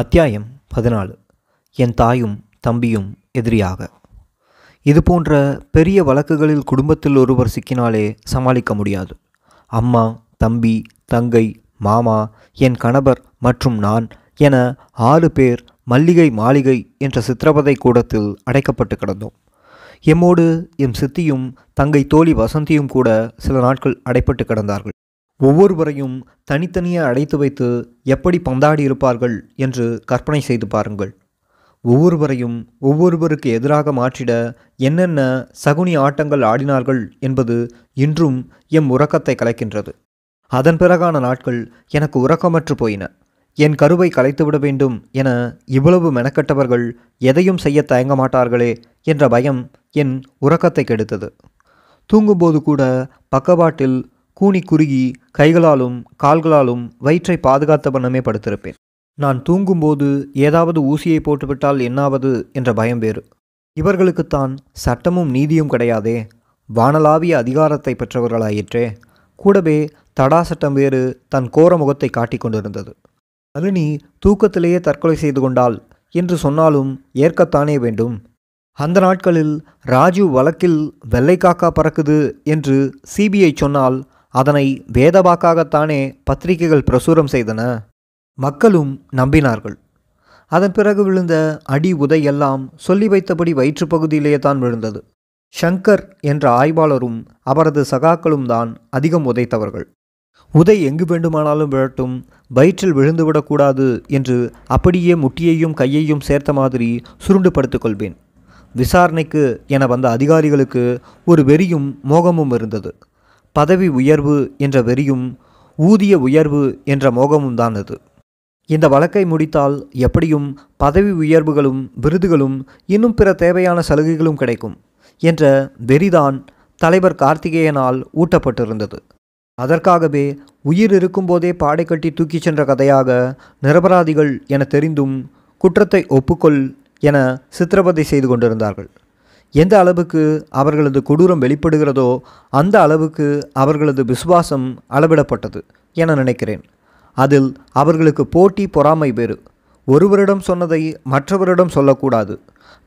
அத்தியாயம் பதினாலு என் தாயும் தம்பியும் எதிரியாக இது போன்ற பெரிய வழக்குகளில் குடும்பத்தில் ஒருவர் சிக்கினாலே சமாளிக்க முடியாது அம்மா தம்பி தங்கை மாமா என் கணவர் மற்றும் நான் என ஆறு பேர் மல்லிகை மாளிகை என்ற சித்திரவதை கூடத்தில் அடைக்கப்பட்டு கிடந்தோம் எம்மோடு எம் சித்தியும் தங்கை தோழி வசந்தியும் கூட சில நாட்கள் அடைப்பட்டு கிடந்தார்கள் ஒவ்வொருவரையும் தனித்தனியே அடைத்து வைத்து எப்படி பந்தாடி இருப்பார்கள் என்று கற்பனை செய்து பாருங்கள் ஒவ்வொருவரையும் ஒவ்வொருவருக்கு எதிராக மாற்றிட என்னென்ன சகுனி ஆட்டங்கள் ஆடினார்கள் என்பது இன்றும் எம் உறக்கத்தை கலைக்கின்றது அதன் பிறகான நாட்கள் எனக்கு உறக்கமற்று போயின என் கருவை கலைத்துவிட வேண்டும் என இவ்வளவு மெனக்கட்டவர்கள் எதையும் செய்ய தயங்க மாட்டார்களே என்ற பயம் என் உறக்கத்தை கெடுத்தது தூங்கும்போது கூட பக்கவாட்டில் கூனி குறுகி கைகளாலும் கால்களாலும் வயிற்றை பாதுகாத்த வண்ணமே படுத்திருப்பேன் நான் தூங்கும்போது ஏதாவது ஊசியை போட்டுவிட்டால் என்னாவது என்ற பயம் வேறு இவர்களுக்குத்தான் சட்டமும் நீதியும் கிடையாதே வானலாவிய அதிகாரத்தை பெற்றவர்களாயிற்றே கூடவே தடா சட்டம் வேறு தன் கோர முகத்தை காட்டிக் கொண்டிருந்தது நளினி தூக்கத்திலேயே தற்கொலை செய்து கொண்டால் என்று சொன்னாலும் ஏற்கத்தானே வேண்டும் அந்த நாட்களில் ராஜீவ் வழக்கில் வெள்ளை காக்கா பறக்குது என்று சிபிஐ சொன்னால் அதனை வேதவாக்காகத்தானே பத்திரிகைகள் பிரசுரம் செய்தன மக்களும் நம்பினார்கள் அதன் பிறகு விழுந்த அடி உதை எல்லாம் சொல்லி வைத்தபடி வயிற்றுப்பகுதியிலேயே தான் விழுந்தது ஷங்கர் என்ற ஆய்வாளரும் அவரது சகாக்களும் தான் அதிகம் உதைத்தவர்கள் உதை எங்கு வேண்டுமானாலும் விழட்டும் வயிற்றில் விழுந்துவிடக்கூடாது என்று அப்படியே முட்டியையும் கையையும் சேர்த்த மாதிரி சுருண்டு கொள்வேன் விசாரணைக்கு என வந்த அதிகாரிகளுக்கு ஒரு வெறியும் மோகமும் இருந்தது பதவி உயர்வு என்ற வெறியும் ஊதிய உயர்வு என்ற மோகமும் தான் அது இந்த வழக்கை முடித்தால் எப்படியும் பதவி உயர்வுகளும் விருதுகளும் இன்னும் பிற தேவையான சலுகைகளும் கிடைக்கும் என்ற வெறிதான் தலைவர் கார்த்திகேயனால் ஊட்டப்பட்டிருந்தது அதற்காகவே உயிர் இருக்கும்போதே பாடை கட்டி தூக்கிச் சென்ற கதையாக நிரபராதிகள் என தெரிந்தும் குற்றத்தை ஒப்புக்கொள் என சித்திரபதை செய்து கொண்டிருந்தார்கள் எந்த அளவுக்கு அவர்களது கொடூரம் வெளிப்படுகிறதோ அந்த அளவுக்கு அவர்களது விசுவாசம் அளவிடப்பட்டது என நினைக்கிறேன் அதில் அவர்களுக்கு போட்டி பொறாமை வேறு ஒருவரிடம் சொன்னதை மற்றவரிடம் சொல்லக்கூடாது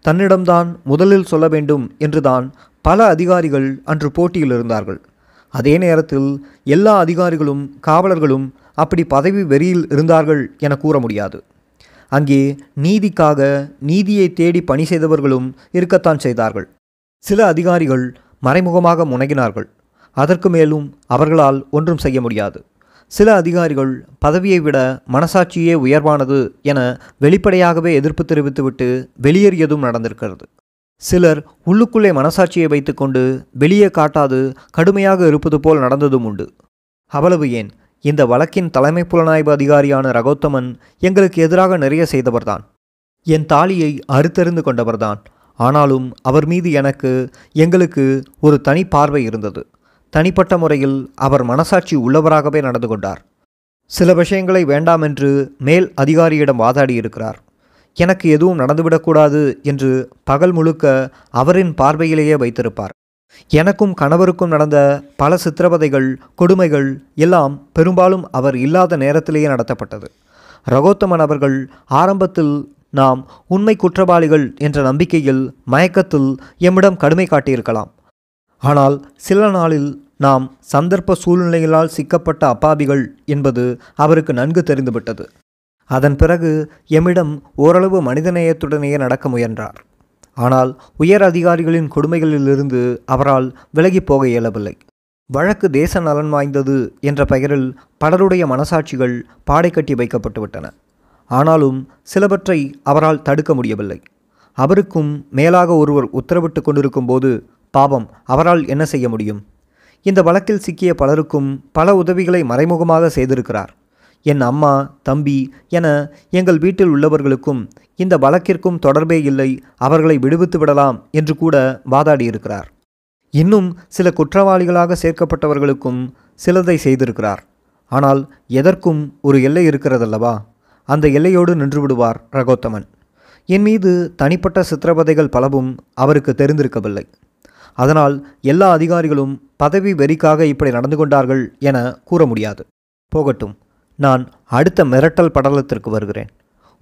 தன்னிடம்தான் முதலில் சொல்ல வேண்டும் என்றுதான் பல அதிகாரிகள் அன்று போட்டியில் இருந்தார்கள் அதே நேரத்தில் எல்லா அதிகாரிகளும் காவலர்களும் அப்படி பதவி வெறியில் இருந்தார்கள் என கூற முடியாது அங்கே நீதிக்காக நீதியை தேடி பணி செய்தவர்களும் இருக்கத்தான் செய்தார்கள் சில அதிகாரிகள் மறைமுகமாக முனைகினார்கள் அதற்கு மேலும் அவர்களால் ஒன்றும் செய்ய முடியாது சில அதிகாரிகள் பதவியை விட மனசாட்சியே உயர்வானது என வெளிப்படையாகவே எதிர்ப்பு தெரிவித்துவிட்டு வெளியேறியதும் நடந்திருக்கிறது சிலர் உள்ளுக்குள்ளே மனசாட்சியை வைத்துக்கொண்டு வெளியே காட்டாது கடுமையாக இருப்பது போல் நடந்ததும் உண்டு அவ்வளவு ஏன் இந்த வழக்கின் தலைமை புலனாய்வு அதிகாரியான ரகோத்தமன் எங்களுக்கு எதிராக நிறைய செய்தவர்தான் என் தாலியை அறுத்தறிந்து கொண்டவர்தான் ஆனாலும் அவர் மீது எனக்கு எங்களுக்கு ஒரு தனி பார்வை இருந்தது தனிப்பட்ட முறையில் அவர் மனசாட்சி உள்ளவராகவே நடந்து கொண்டார் சில விஷயங்களை வேண்டாம் என்று மேல் அதிகாரியிடம் வாதாடி இருக்கிறார் எனக்கு எதுவும் நடந்துவிடக்கூடாது என்று பகல் முழுக்க அவரின் பார்வையிலேயே வைத்திருப்பார் எனக்கும் கணவருக்கும் நடந்த பல சித்திரவதைகள் கொடுமைகள் எல்லாம் பெரும்பாலும் அவர் இல்லாத நேரத்திலேயே நடத்தப்பட்டது ரகோத்தமன் அவர்கள் ஆரம்பத்தில் நாம் உண்மை குற்றவாளிகள் என்ற நம்பிக்கையில் மயக்கத்தில் எம்மிடம் கடுமை காட்டியிருக்கலாம் ஆனால் சில நாளில் நாம் சந்தர்ப்ப சூழ்நிலைகளால் சிக்கப்பட்ட அப்பாவிகள் என்பது அவருக்கு நன்கு தெரிந்துவிட்டது அதன் பிறகு எம்மிடம் ஓரளவு மனிதநேயத்துடனேயே நடக்க முயன்றார் ஆனால் உயர் அதிகாரிகளின் கொடுமைகளிலிருந்து அவரால் விலகி போக இயலவில்லை வழக்கு தேச நலன் வாய்ந்தது என்ற பெயரில் பலருடைய மனசாட்சிகள் பாடை கட்டி வைக்கப்பட்டுவிட்டன ஆனாலும் சிலவற்றை அவரால் தடுக்க முடியவில்லை அவருக்கும் மேலாக ஒருவர் உத்தரவிட்டு கொண்டிருக்கும் போது பாவம் அவரால் என்ன செய்ய முடியும் இந்த வழக்கில் சிக்கிய பலருக்கும் பல உதவிகளை மறைமுகமாக செய்திருக்கிறார் என் அம்மா தம்பி என எங்கள் வீட்டில் உள்ளவர்களுக்கும் இந்த வழக்கிற்கும் தொடர்பே இல்லை அவர்களை விடுவித்து விடலாம் என்று கூட வாதாடியிருக்கிறார் இன்னும் சில குற்றவாளிகளாக சேர்க்கப்பட்டவர்களுக்கும் சிலதை செய்திருக்கிறார் ஆனால் எதற்கும் ஒரு எல்லை இருக்கிறதல்லவா அந்த எல்லையோடு நின்றுவிடுவார் ரகோத்தமன் என் மீது தனிப்பட்ட சித்திரவதைகள் பலவும் அவருக்கு தெரிந்திருக்கவில்லை அதனால் எல்லா அதிகாரிகளும் பதவி வெறிக்காக இப்படி நடந்து கொண்டார்கள் என கூற முடியாது போகட்டும் நான் அடுத்த மிரட்டல் படலத்திற்கு வருகிறேன்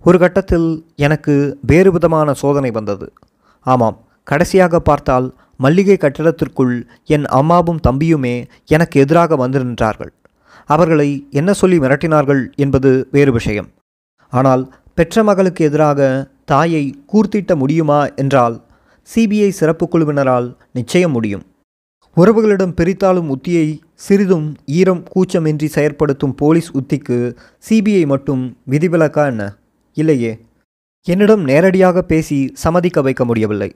ஒரு கட்டத்தில் எனக்கு வேறு விதமான சோதனை வந்தது ஆமாம் கடைசியாக பார்த்தால் மல்லிகை கட்டிடத்திற்குள் என் அம்மாவும் தம்பியுமே எனக்கு எதிராக வந்து நின்றார்கள் அவர்களை என்ன சொல்லி மிரட்டினார்கள் என்பது வேறு விஷயம் ஆனால் பெற்ற மகளுக்கு எதிராக தாயை கூர்த்திட்ட முடியுமா என்றால் சிபிஐ சிறப்பு குழுவினரால் நிச்சயம் முடியும் உறவுகளிடம் பிரித்தாலும் உத்தியை சிறிதும் ஈரம் கூச்சமின்றி செயற்படுத்தும் போலீஸ் உத்திக்கு சிபிஐ மட்டும் விதிவிலக்கா என்ன இல்லையே என்னிடம் நேரடியாக பேசி சம்மதிக்க வைக்க முடியவில்லை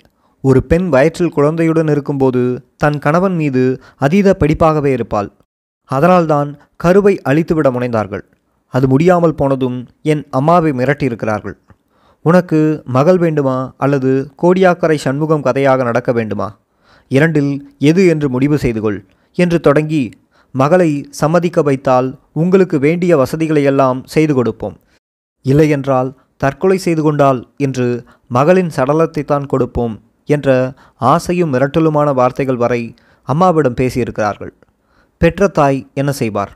ஒரு பெண் வயிற்றில் குழந்தையுடன் இருக்கும்போது தன் கணவன் மீது அதீத படிப்பாகவே இருப்பாள் அதனால்தான் கருவை அழித்துவிட முனைந்தார்கள் அது முடியாமல் போனதும் என் அம்மாவை மிரட்டியிருக்கிறார்கள் உனக்கு மகள் வேண்டுமா அல்லது கோடியாக்கரை சண்முகம் கதையாக நடக்க வேண்டுமா இரண்டில் எது என்று முடிவு செய்து கொள் என்று தொடங்கி மகளை சம்மதிக்க வைத்தால் உங்களுக்கு வேண்டிய வசதிகளை எல்லாம் செய்து கொடுப்போம் இல்லையென்றால் தற்கொலை செய்து கொண்டால் என்று மகளின் சடலத்தை தான் கொடுப்போம் என்ற ஆசையும் மிரட்டலுமான வார்த்தைகள் வரை அம்மாவிடம் பேசியிருக்கிறார்கள் பெற்ற தாய் என்ன செய்வார்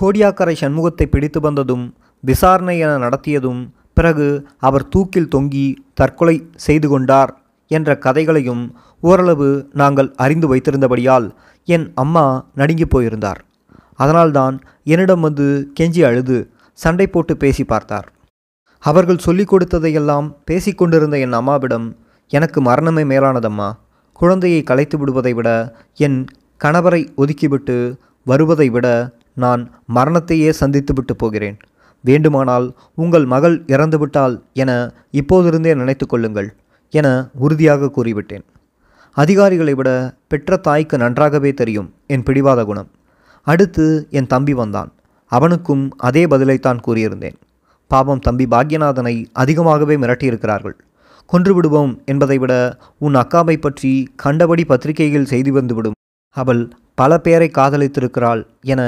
கோடியாக்கரை சண்முகத்தை பிடித்து வந்ததும் விசாரணை என நடத்தியதும் பிறகு அவர் தூக்கில் தொங்கி தற்கொலை செய்து கொண்டார் என்ற கதைகளையும் ஓரளவு நாங்கள் அறிந்து வைத்திருந்தபடியால் என் அம்மா நடுங்கி போயிருந்தார் அதனால்தான் என்னிடம் வந்து கெஞ்சி அழுது சண்டை போட்டு பேசி பார்த்தார் அவர்கள் சொல்லிக் கொடுத்ததையெல்லாம் பேசிக்கொண்டிருந்த என் அம்மாவிடம் எனக்கு மரணமே மேலானதம்மா குழந்தையை கலைத்து விடுவதை விட என் கணவரை ஒதுக்கிவிட்டு வருவதை விட நான் மரணத்தையே சந்தித்துவிட்டு போகிறேன் வேண்டுமானால் உங்கள் மகள் இறந்துவிட்டால் என இப்போதிருந்தே நினைத்து கொள்ளுங்கள் என உறுதியாக கூறிவிட்டேன் அதிகாரிகளை விட பெற்ற தாய்க்கு நன்றாகவே தெரியும் என் பிடிவாத குணம் அடுத்து என் தம்பி வந்தான் அவனுக்கும் அதே பதிலைத்தான் கூறியிருந்தேன் பாபம் தம்பி பாக்யநாதனை அதிகமாகவே மிரட்டியிருக்கிறார்கள் கொன்றுவிடுவோம் என்பதை விட உன் அக்காவை பற்றி கண்டபடி பத்திரிகைகள் செய்து வந்துவிடும் அவள் பல பேரை காதலித்திருக்கிறாள் என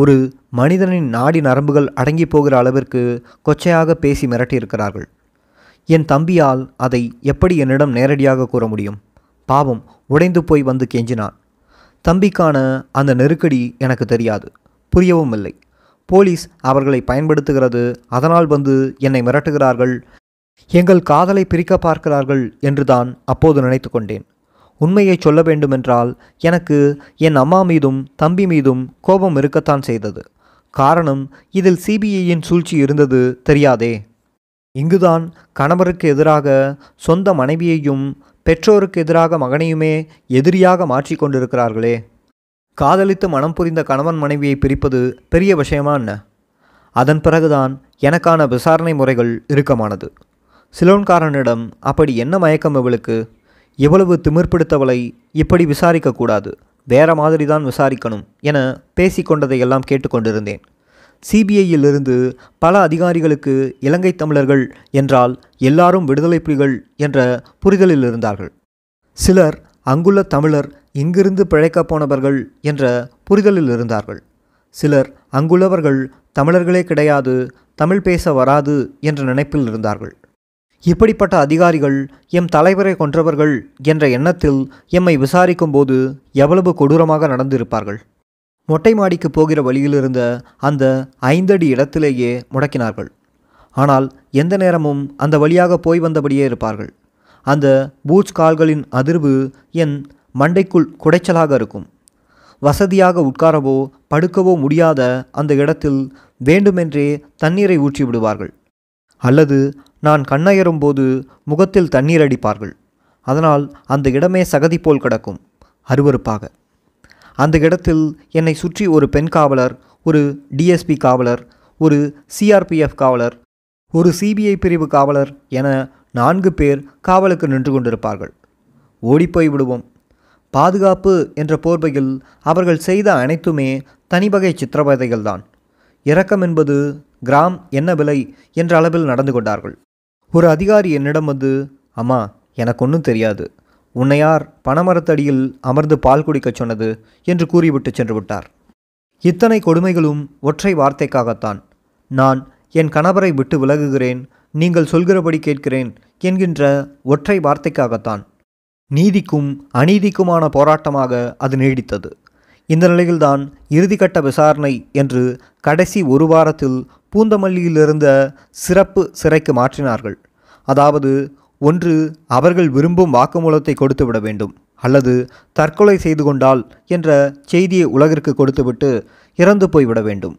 ஒரு மனிதனின் நாடி நரம்புகள் அடங்கி போகிற அளவிற்கு கொச்சையாக பேசி மிரட்டியிருக்கிறார்கள் என் தம்பியால் அதை எப்படி என்னிடம் நேரடியாக கூற முடியும் பாவம் உடைந்து போய் வந்து கெஞ்சினான் தம்பிக்கான அந்த நெருக்கடி எனக்கு தெரியாது புரியவும் இல்லை போலீஸ் அவர்களை பயன்படுத்துகிறது அதனால் வந்து என்னை மிரட்டுகிறார்கள் எங்கள் காதலை பிரிக்க பார்க்கிறார்கள் என்றுதான் அப்போது நினைத்து கொண்டேன் உண்மையை சொல்ல வேண்டுமென்றால் எனக்கு என் அம்மா மீதும் தம்பி மீதும் கோபம் இருக்கத்தான் செய்தது காரணம் இதில் சிபிஐயின் சூழ்ச்சி இருந்தது தெரியாதே இங்குதான் கணவருக்கு எதிராக சொந்த மனைவியையும் பெற்றோருக்கு எதிராக மகனையுமே எதிரியாக மாற்றிக்கொண்டிருக்கிறார்களே காதலித்து மனம் புரிந்த கணவன் மனைவியை பிரிப்பது பெரிய விஷயமா என்ன அதன் பிறகுதான் எனக்கான விசாரணை முறைகள் இறுக்கமானது சிலோன்காரனிடம் அப்படி என்ன மயக்கம் இவளுக்கு இவ்வளவு திமிர்பிடித்தவளை இப்படி விசாரிக்கக்கூடாது வேற மாதிரி தான் விசாரிக்கணும் என பேசிக்கொண்டதையெல்லாம் கேட்டுக்கொண்டிருந்தேன் சிபிஐயிலிருந்து பல அதிகாரிகளுக்கு இலங்கை தமிழர்கள் என்றால் எல்லாரும் விடுதலை புலிகள் என்ற புரிதலில் இருந்தார்கள் சிலர் அங்குள்ள தமிழர் இங்கிருந்து பிழைக்கப் போனவர்கள் என்ற புரிதலில் இருந்தார்கள் சிலர் அங்குள்ளவர்கள் தமிழர்களே கிடையாது தமிழ் பேச வராது என்ற நினைப்பில் இருந்தார்கள் இப்படிப்பட்ட அதிகாரிகள் எம் தலைவரை கொன்றவர்கள் என்ற எண்ணத்தில் எம்மை விசாரிக்கும் போது எவ்வளவு கொடூரமாக நடந்திருப்பார்கள் மொட்டை மாடிக்கு போகிற வழியிலிருந்த அந்த ஐந்தடி இடத்திலேயே முடக்கினார்கள் ஆனால் எந்த நேரமும் அந்த வழியாக போய் வந்தபடியே இருப்பார்கள் அந்த பூச் கால்களின் அதிர்வு என் மண்டைக்குள் குடைச்சலாக இருக்கும் வசதியாக உட்காரவோ படுக்கவோ முடியாத அந்த இடத்தில் வேண்டுமென்றே தண்ணீரை ஊற்றி விடுவார்கள் அல்லது நான் கண்ணயரும் போது முகத்தில் தண்ணீர் அடிப்பார்கள் அதனால் அந்த இடமே சகதி போல் கிடக்கும் அருவறுப்பாக அந்த இடத்தில் என்னை சுற்றி ஒரு பெண் காவலர் ஒரு டிஎஸ்பி காவலர் ஒரு சிஆர்பிஎஃப் காவலர் ஒரு சிபிஐ பிரிவு காவலர் என நான்கு பேர் காவலுக்கு நின்று கொண்டிருப்பார்கள் ஓடிப்போய் விடுவோம் பாதுகாப்பு என்ற போர்வையில் அவர்கள் செய்த அனைத்துமே தனிவகை சித்திரவதைகள்தான் இரக்கம் என்பது கிராம் என்ன விலை என்ற அளவில் நடந்து கொண்டார்கள் ஒரு அதிகாரி என்னிடம் வந்து அம்மா எனக்கு ஒன்றும் தெரியாது உன்னை யார் அமர்ந்து பால் குடிக்க சொன்னது என்று கூறிவிட்டு சென்று விட்டார் இத்தனை கொடுமைகளும் ஒற்றை வார்த்தைக்காகத்தான் நான் என் கணவரை விட்டு விலகுகிறேன் நீங்கள் சொல்கிறபடி கேட்கிறேன் என்கின்ற ஒற்றை வார்த்தைக்காகத்தான் நீதிக்கும் அநீதிக்குமான போராட்டமாக அது நீடித்தது இந்த நிலையில்தான் இறுதிக்கட்ட விசாரணை என்று கடைசி ஒரு வாரத்தில் பூந்தமல்லியிலிருந்த சிறப்பு சிறைக்கு மாற்றினார்கள் அதாவது ஒன்று அவர்கள் விரும்பும் வாக்குமூலத்தை கொடுத்துவிட வேண்டும் அல்லது தற்கொலை செய்து கொண்டால் என்ற செய்தியை உலகிற்கு கொடுத்துவிட்டு இறந்து போய்விட வேண்டும்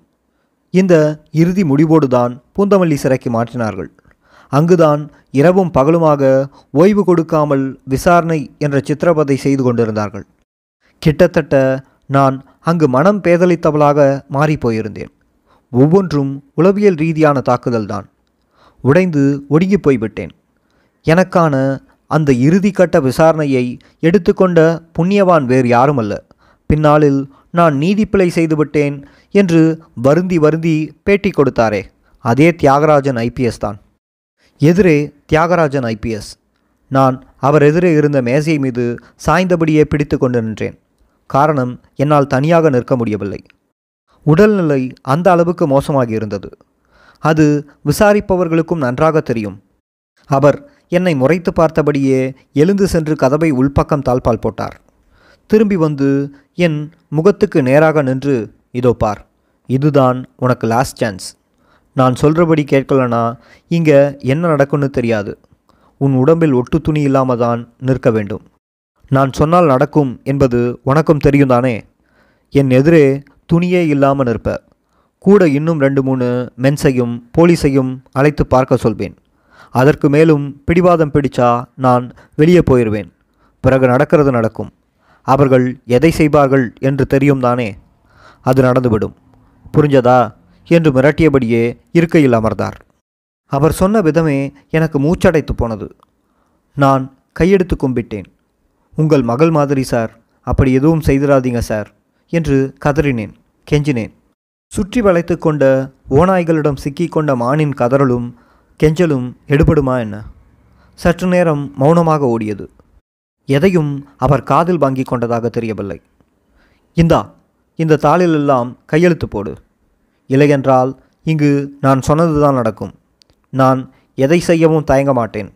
இந்த இறுதி முடிவோடுதான் பூந்தமல்லி சிறைக்கு மாற்றினார்கள் அங்குதான் இரவும் பகலுமாக ஓய்வு கொடுக்காமல் விசாரணை என்ற சித்திரபதை செய்து கொண்டிருந்தார்கள் கிட்டத்தட்ட நான் அங்கு மனம் பேதலித்தவளாக மாறிப்போயிருந்தேன் ஒவ்வொன்றும் உளவியல் ரீதியான தாக்குதல்தான் உடைந்து ஒடுங்கி போய்விட்டேன் எனக்கான அந்த இறுதி கட்ட விசாரணையை எடுத்துக்கொண்ட புண்ணியவான் வேறு யாரும் அல்ல பின்னாளில் நான் நீதிப்பிழை செய்துவிட்டேன் என்று வருந்தி வருந்தி பேட்டி கொடுத்தாரே அதே தியாகராஜன் ஐபிஎஸ் தான் எதிரே தியாகராஜன் ஐபிஎஸ் நான் அவர் எதிரே இருந்த மேசை மீது சாய்ந்தபடியே பிடித்து கொண்டு நின்றேன் காரணம் என்னால் தனியாக நிற்க முடியவில்லை உடல்நிலை அந்த அளவுக்கு மோசமாகி இருந்தது அது விசாரிப்பவர்களுக்கும் நன்றாக தெரியும் அவர் என்னை முறைத்து பார்த்தபடியே எழுந்து சென்று கதவை உள்பக்கம் தாழ்பால் போட்டார் திரும்பி வந்து என் முகத்துக்கு நேராக நின்று இதோ பார் இதுதான் உனக்கு லாஸ்ட் சான்ஸ் நான் சொல்கிறபடி கேட்கலனா இங்கே என்ன நடக்கும்னு தெரியாது உன் உடம்பில் ஒட்டு துணி இல்லாமல் தான் நிற்க வேண்டும் நான் சொன்னால் நடக்கும் என்பது உனக்கும் தெரியும் தானே என் எதிரே துணியே இல்லாமல் நிற்ப கூட இன்னும் ரெண்டு மூணு மென்ஸையும் போலீஸையும் அழைத்து பார்க்க சொல்வேன் அதற்கு மேலும் பிடிவாதம் பிடிச்சா நான் வெளியே போயிடுவேன் பிறகு நடக்கிறது நடக்கும் அவர்கள் எதை செய்வார்கள் என்று தெரியும் தானே அது நடந்துவிடும் புரிஞ்சதா என்று மிரட்டியபடியே இருக்கையில் அமர்ந்தார் அவர் சொன்ன விதமே எனக்கு மூச்சடைத்து போனது நான் கையெடுத்து கும்பிட்டேன் உங்கள் மகள் மாதிரி சார் அப்படி எதுவும் செய்திராதீங்க சார் என்று கதறினேன் கெஞ்சினேன் சுற்றி வளைத்து கொண்ட ஓநாய்களிடம் சிக்கிக்கொண்ட மானின் கதறலும் கெஞ்சலும் எடுபடுமா என்ன சற்று நேரம் மௌனமாக ஓடியது எதையும் அவர் காதில் வாங்கி கொண்டதாக தெரியவில்லை இந்தா இந்த தாளிலெல்லாம் கையெழுத்து போடு இல்லையென்றால் இங்கு நான் சொன்னதுதான் நடக்கும் நான் எதை செய்யவும் தயங்க மாட்டேன்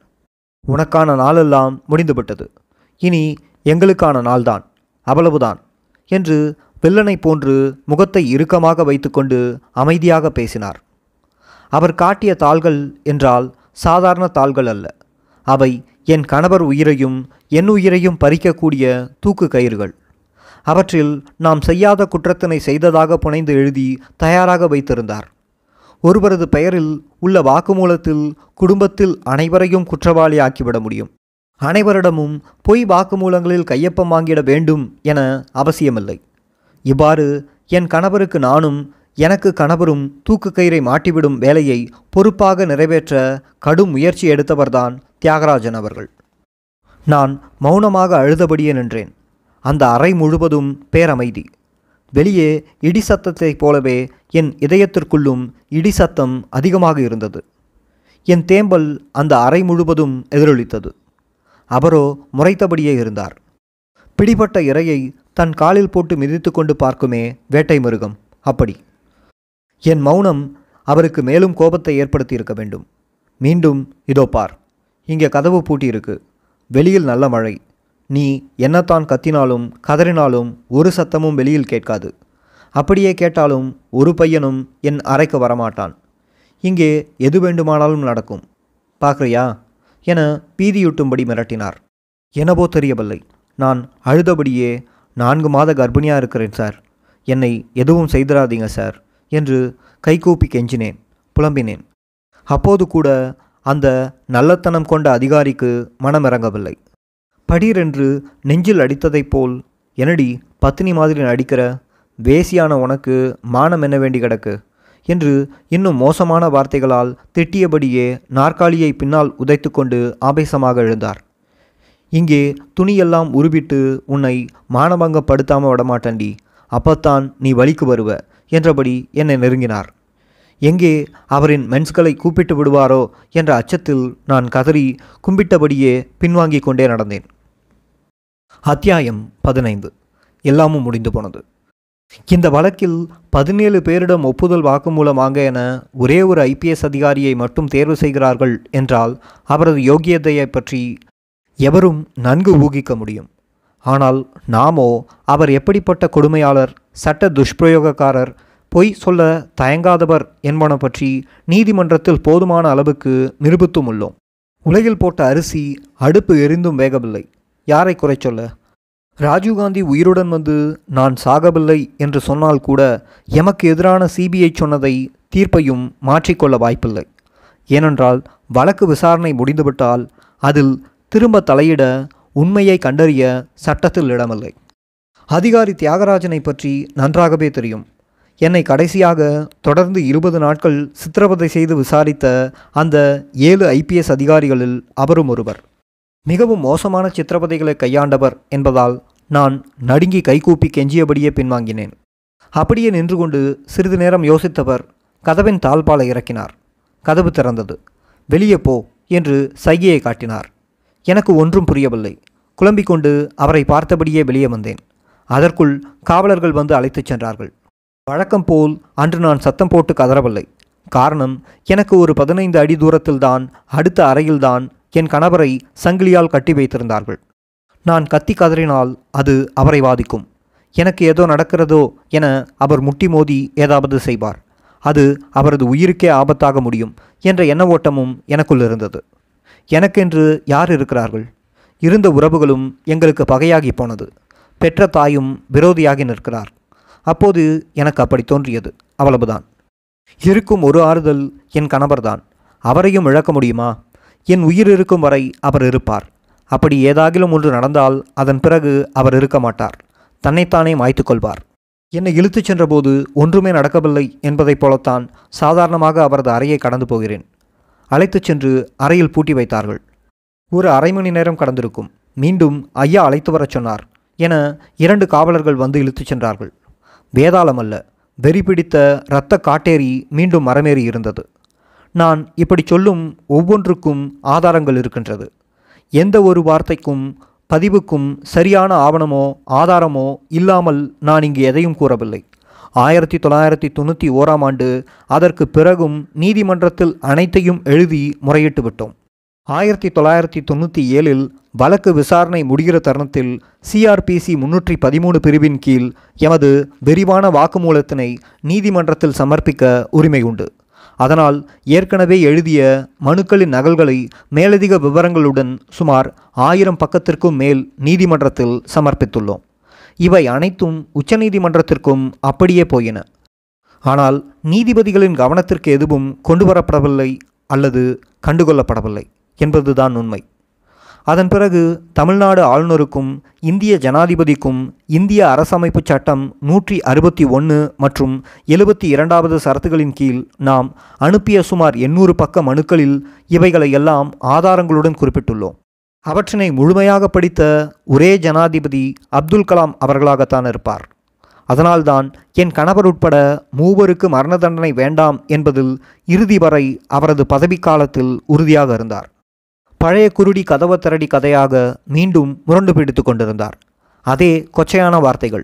உனக்கான நாளெல்லாம் முடிந்துவிட்டது இனி எங்களுக்கான நாள்தான் அவ்வளவுதான் என்று வில்லனை போன்று முகத்தை இறுக்கமாக வைத்துக்கொண்டு அமைதியாக பேசினார் அவர் காட்டிய தாள்கள் என்றால் சாதாரண தாள்கள் அல்ல அவை என் கணவர் உயிரையும் என் உயிரையும் பறிக்கக்கூடிய தூக்கு கயிறுகள் அவற்றில் நாம் செய்யாத குற்றத்தினை செய்ததாக புனைந்து எழுதி தயாராக வைத்திருந்தார் ஒருவரது பெயரில் உள்ள வாக்குமூலத்தில் குடும்பத்தில் அனைவரையும் குற்றவாளி ஆக்கிவிட முடியும் அனைவரிடமும் பொய் வாக்குமூலங்களில் கையொப்பம் வாங்கிட வேண்டும் என அவசியமில்லை இவ்வாறு என் கணவருக்கு நானும் எனக்கு கணவரும் தூக்கு கயிறை மாட்டிவிடும் வேலையை பொறுப்பாக நிறைவேற்ற கடும் முயற்சி எடுத்தவர்தான் தியாகராஜன் அவர்கள் நான் மௌனமாக அழுதபடியே நின்றேன் அந்த அறை முழுவதும் பேரமைதி வெளியே இடி சத்தத்தைப் போலவே என் இதயத்திற்குள்ளும் இடி சத்தம் அதிகமாக இருந்தது என் தேம்பல் அந்த அறை முழுவதும் எதிரொலித்தது அவரோ முறைத்தபடியே இருந்தார் பிடிபட்ட இறையை தன் காலில் போட்டு மிதித்து கொண்டு பார்க்குமே வேட்டை மிருகம் அப்படி என் மௌனம் அவருக்கு மேலும் கோபத்தை ஏற்படுத்தி இருக்க வேண்டும் மீண்டும் இதோ பார் இங்கே கதவு பூட்டியிருக்கு வெளியில் நல்ல மழை நீ என்னத்தான் கத்தினாலும் கதறினாலும் ஒரு சத்தமும் வெளியில் கேட்காது அப்படியே கேட்டாலும் ஒரு பையனும் என் அறைக்கு வரமாட்டான் இங்கே எது வேண்டுமானாலும் நடக்கும் பார்க்குறியா என பீதியூட்டும்படி மிரட்டினார் எனவோ தெரியவில்லை நான் அழுதபடியே நான்கு மாத கர்ப்பிணியாக இருக்கிறேன் சார் என்னை எதுவும் செய்திடாதீங்க சார் என்று கைகூப்பி கெஞ்சினேன் புலம்பினேன் அப்போது கூட அந்த நல்லத்தனம் கொண்ட அதிகாரிக்கு மனமிறங்கவில்லை படீரென்று நெஞ்சில் அடித்ததைப் போல் என்னடி பத்தினி மாதிரி அடிக்கிற வேசியான உனக்கு மானம் என்ன வேண்டி கிடக்கு என்று இன்னும் மோசமான வார்த்தைகளால் திட்டியபடியே நாற்காலியை பின்னால் உதைத்து கொண்டு ஆபேசமாக எழுந்தார் இங்கே துணியெல்லாம் உருவிட்டு உன்னை மானபங்கப்படுத்தாமல் விடமாட்டண்டி அப்பத்தான் நீ வழிக்கு வருவ என்றபடி என்னை நெருங்கினார் எங்கே அவரின் மென்ஸ்களை கூப்பிட்டு விடுவாரோ என்ற அச்சத்தில் நான் கதறி கும்பிட்டபடியே பின்வாங்கிக் கொண்டே நடந்தேன் அத்தியாயம் பதினைந்து எல்லாமும் முடிந்து போனது இந்த வழக்கில் பதினேழு பேரிடம் ஒப்புதல் வாக்குமூலமாக என ஒரே ஒரு ஐபிஎஸ் அதிகாரியை மட்டும் தேர்வு செய்கிறார்கள் என்றால் அவரது யோகியதையை பற்றி எவரும் நன்கு ஊகிக்க முடியும் ஆனால் நாமோ அவர் எப்படிப்பட்ட கொடுமையாளர் சட்ட துஷ்பிரயோகக்காரர் பொய் சொல்ல தயங்காதவர் என்பன பற்றி நீதிமன்றத்தில் போதுமான அளவுக்கு நிரூபித்தும் உள்ளோம் உலகில் போட்ட அரிசி அடுப்பு எரிந்தும் வேகவில்லை யாரை குறை சொல்ல ராஜீவ்காந்தி உயிருடன் வந்து நான் சாகவில்லை என்று சொன்னால் கூட எமக்கு எதிரான சிபிஐ சொன்னதை தீர்ப்பையும் மாற்றிக்கொள்ள வாய்ப்பில்லை ஏனென்றால் வழக்கு விசாரணை முடிந்துவிட்டால் அதில் திரும்ப தலையிட உண்மையை கண்டறிய சட்டத்தில் இடமில்லை அதிகாரி தியாகராஜனை பற்றி நன்றாகவே தெரியும் என்னை கடைசியாக தொடர்ந்து இருபது நாட்கள் சித்திரவதை செய்து விசாரித்த அந்த ஏழு ஐபிஎஸ் அதிகாரிகளில் அவரும் ஒருவர் மிகவும் மோசமான சித்திரவதைகளை கையாண்டவர் என்பதால் நான் நடுங்கி கைகூப்பி கெஞ்சியபடியே பின்வாங்கினேன் அப்படியே நின்று கொண்டு சிறிது நேரம் யோசித்தவர் கதவின் தாழ்பாலை இறக்கினார் கதவு திறந்தது வெளியே போ என்று சைகையை காட்டினார் எனக்கு ஒன்றும் புரியவில்லை குழம்பிக் கொண்டு அவரை பார்த்தபடியே வெளியே வந்தேன் அதற்குள் காவலர்கள் வந்து அழைத்துச் சென்றார்கள் வழக்கம் போல் அன்று நான் சத்தம் போட்டு கதறவில்லை காரணம் எனக்கு ஒரு பதினைந்து அடி தூரத்தில்தான் அடுத்த அறையில்தான் என் கணவரை சங்கிலியால் கட்டி வைத்திருந்தார்கள் நான் கத்தி கதறினால் அது அவரை வாதிக்கும் எனக்கு ஏதோ நடக்கிறதோ என அவர் முட்டி மோதி ஏதாவது செய்வார் அது அவரது உயிருக்கே ஆபத்தாக முடியும் என்ற எண்ண ஓட்டமும் எனக்குள் இருந்தது எனக்கென்று யார் இருக்கிறார்கள் இருந்த உறவுகளும் எங்களுக்கு பகையாகி போனது பெற்ற தாயும் விரோதியாகி நிற்கிறார் அப்போது எனக்கு அப்படி தோன்றியது அவ்வளவுதான் இருக்கும் ஒரு ஆறுதல் என் கணவர்தான் அவரையும் இழக்க முடியுமா என் உயிர் இருக்கும் வரை அவர் இருப்பார் அப்படி ஏதாகிலும் ஒன்று நடந்தால் அதன் பிறகு அவர் இருக்க மாட்டார் தன்னைத்தானே மாய்த்து கொள்வார் என்னை இழுத்துச் சென்றபோது ஒன்றுமே நடக்கவில்லை என்பதைப் போலத்தான் சாதாரணமாக அவரது அறையை கடந்து போகிறேன் அழைத்துச் சென்று அறையில் பூட்டி வைத்தார்கள் ஒரு அரை மணி நேரம் கடந்திருக்கும் மீண்டும் ஐயா அழைத்து வரச் சொன்னார் என இரண்டு காவலர்கள் வந்து இழுத்துச் சென்றார்கள் வேதாளம் அல்ல வெறி பிடித்த இரத்த காட்டேரி மீண்டும் மரமேறி இருந்தது நான் இப்படி சொல்லும் ஒவ்வொன்றுக்கும் ஆதாரங்கள் இருக்கின்றது எந்த ஒரு வார்த்தைக்கும் பதிவுக்கும் சரியான ஆவணமோ ஆதாரமோ இல்லாமல் நான் இங்கு எதையும் கூறவில்லை ஆயிரத்தி தொள்ளாயிரத்தி தொண்ணூற்றி ஓராம் ஆண்டு அதற்கு பிறகும் நீதிமன்றத்தில் அனைத்தையும் எழுதி முறையிட்டு விட்டோம் ஆயிரத்தி தொள்ளாயிரத்தி தொண்ணூற்றி ஏழில் வழக்கு விசாரணை முடிகிற தருணத்தில் சிஆர்பிசி முன்னூற்றி பதிமூணு பிரிவின் கீழ் எமது விரிவான வாக்குமூலத்தினை நீதிமன்றத்தில் சமர்ப்பிக்க உரிமை உண்டு அதனால் ஏற்கனவே எழுதிய மனுக்களின் நகல்களை மேலதிக விவரங்களுடன் சுமார் ஆயிரம் பக்கத்திற்கும் மேல் நீதிமன்றத்தில் சமர்ப்பித்துள்ளோம் இவை அனைத்தும் உச்சநீதிமன்றத்திற்கும் அப்படியே போயின ஆனால் நீதிபதிகளின் கவனத்திற்கு எதுவும் கொண்டு வரப்படவில்லை அல்லது கண்டுகொள்ளப்படவில்லை என்பதுதான் உண்மை அதன் பிறகு தமிழ்நாடு ஆளுநருக்கும் இந்திய ஜனாதிபதிக்கும் இந்திய அரசமைப்பு சட்டம் நூற்றி அறுபத்தி ஒன்று மற்றும் எழுபத்தி இரண்டாவது சரத்துகளின் கீழ் நாம் அனுப்பிய சுமார் எண்ணூறு பக்க மனுக்களில் இவைகளை எல்லாம் ஆதாரங்களுடன் குறிப்பிட்டுள்ளோம் அவற்றினை முழுமையாக படித்த ஒரே ஜனாதிபதி அப்துல் கலாம் அவர்களாகத்தான் இருப்பார் அதனால்தான் என் கணவர் உட்பட மூவருக்கு மரண தண்டனை வேண்டாம் என்பதில் இறுதி வரை அவரது பதவிக்காலத்தில் உறுதியாக இருந்தார் பழைய குருடி கதவ திரடி கதையாக மீண்டும் முரண்டு பிடித்து கொண்டிருந்தார் அதே கொச்சையான வார்த்தைகள்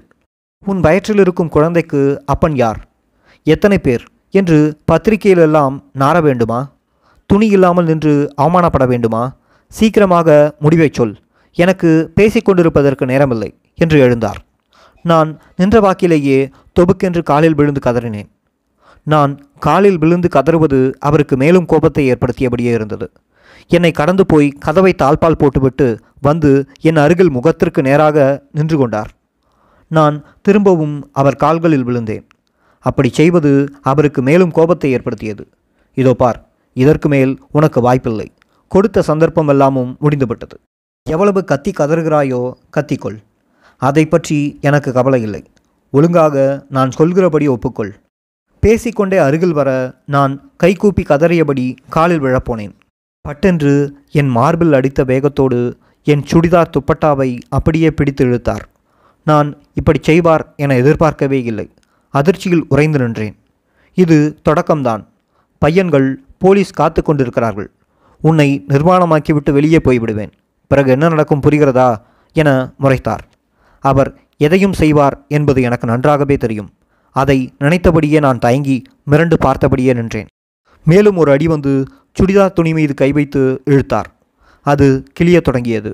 உன் வயிற்றில் இருக்கும் குழந்தைக்கு அப்பன் யார் எத்தனை பேர் என்று பத்திரிகையிலெல்லாம் நார வேண்டுமா துணி இல்லாமல் நின்று அவமானப்பட வேண்டுமா சீக்கிரமாக முடிவை சொல் எனக்கு பேசிக்கொண்டிருப்பதற்கு நேரமில்லை என்று எழுந்தார் நான் நின்ற வாக்கிலேயே தொபுக்கென்று காலில் விழுந்து கதறினேன் நான் காலில் விழுந்து கதறுவது அவருக்கு மேலும் கோபத்தை ஏற்படுத்தியபடியே இருந்தது என்னை கடந்து போய் கதவை தாழ்பால் போட்டுவிட்டு வந்து என் அருகில் முகத்திற்கு நேராக நின்று கொண்டார் நான் திரும்பவும் அவர் கால்களில் விழுந்தேன் அப்படி செய்வது அவருக்கு மேலும் கோபத்தை ஏற்படுத்தியது இதோ பார் இதற்கு மேல் உனக்கு வாய்ப்பில்லை கொடுத்த சந்தர்ப்பம் எல்லாமும் முடிந்துவிட்டது எவ்வளவு கத்தி கதறுகிறாயோ கத்திக்கொள் அதை பற்றி எனக்கு கவலை இல்லை ஒழுங்காக நான் சொல்கிறபடி ஒப்புக்கொள் பேசிக்கொண்டே அருகில் வர நான் கைகூப்பி கதறியபடி காலில் விழப்போனேன் பட்டென்று என் மார்பில் அடித்த வேகத்தோடு என் சுடிதார் துப்பட்டாவை அப்படியே பிடித்து இழுத்தார் நான் இப்படி செய்வார் என எதிர்பார்க்கவே இல்லை அதிர்ச்சியில் உறைந்து நின்றேன் இது தொடக்கம்தான் பையன்கள் போலீஸ் காத்து கொண்டிருக்கிறார்கள் உன்னை நிர்மாணமாக்கிவிட்டு வெளியே போய்விடுவேன் பிறகு என்ன நடக்கும் புரிகிறதா என முறைத்தார் அவர் எதையும் செய்வார் என்பது எனக்கு நன்றாகவே தெரியும் அதை நினைத்தபடியே நான் தயங்கி மிரண்டு பார்த்தபடியே நின்றேன் மேலும் ஒரு அடி வந்து சுடிதார் துணி மீது கை வைத்து இழுத்தார் அது கிளிய தொடங்கியது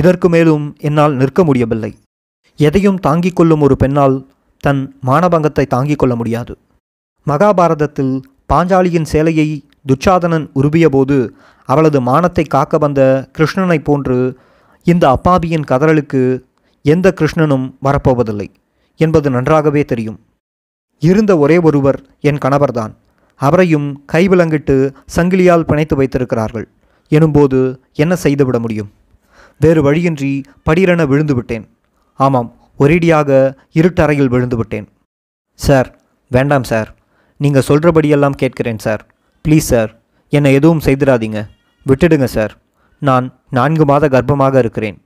இதற்கு மேலும் என்னால் நிற்க முடியவில்லை எதையும் தாங்கிக் கொள்ளும் ஒரு பெண்ணால் தன் மானபங்கத்தை தாங்கிக் கொள்ள முடியாது மகாபாரதத்தில் பாஞ்சாலியின் சேலையை துச்சாதனன் உருவியபோது அவளது மானத்தை காக்க வந்த கிருஷ்ணனைப் போன்று இந்த அப்பாவியின் கதறலுக்கு எந்த கிருஷ்ணனும் வரப்போவதில்லை என்பது நன்றாகவே தெரியும் இருந்த ஒரே ஒருவர் என் கணவர்தான் அவரையும் கைவிலங்கிட்டு சங்கிலியால் பிணைத்து வைத்திருக்கிறார்கள் எனும்போது என்ன செய்துவிட முடியும் வேறு வழியின்றி படீரென விழுந்து விட்டேன் ஆமாம் ஒரேடியாக இருட்டறையில் விழுந்து விட்டேன் சார் வேண்டாம் சார் நீங்கள் சொல்கிறபடியெல்லாம் கேட்கிறேன் சார் ப்ளீஸ் சார் என்னை எதுவும் செய்திடாதீங்க விட்டுடுங்க சார் நான் நான்கு மாத கர்ப்பமாக இருக்கிறேன்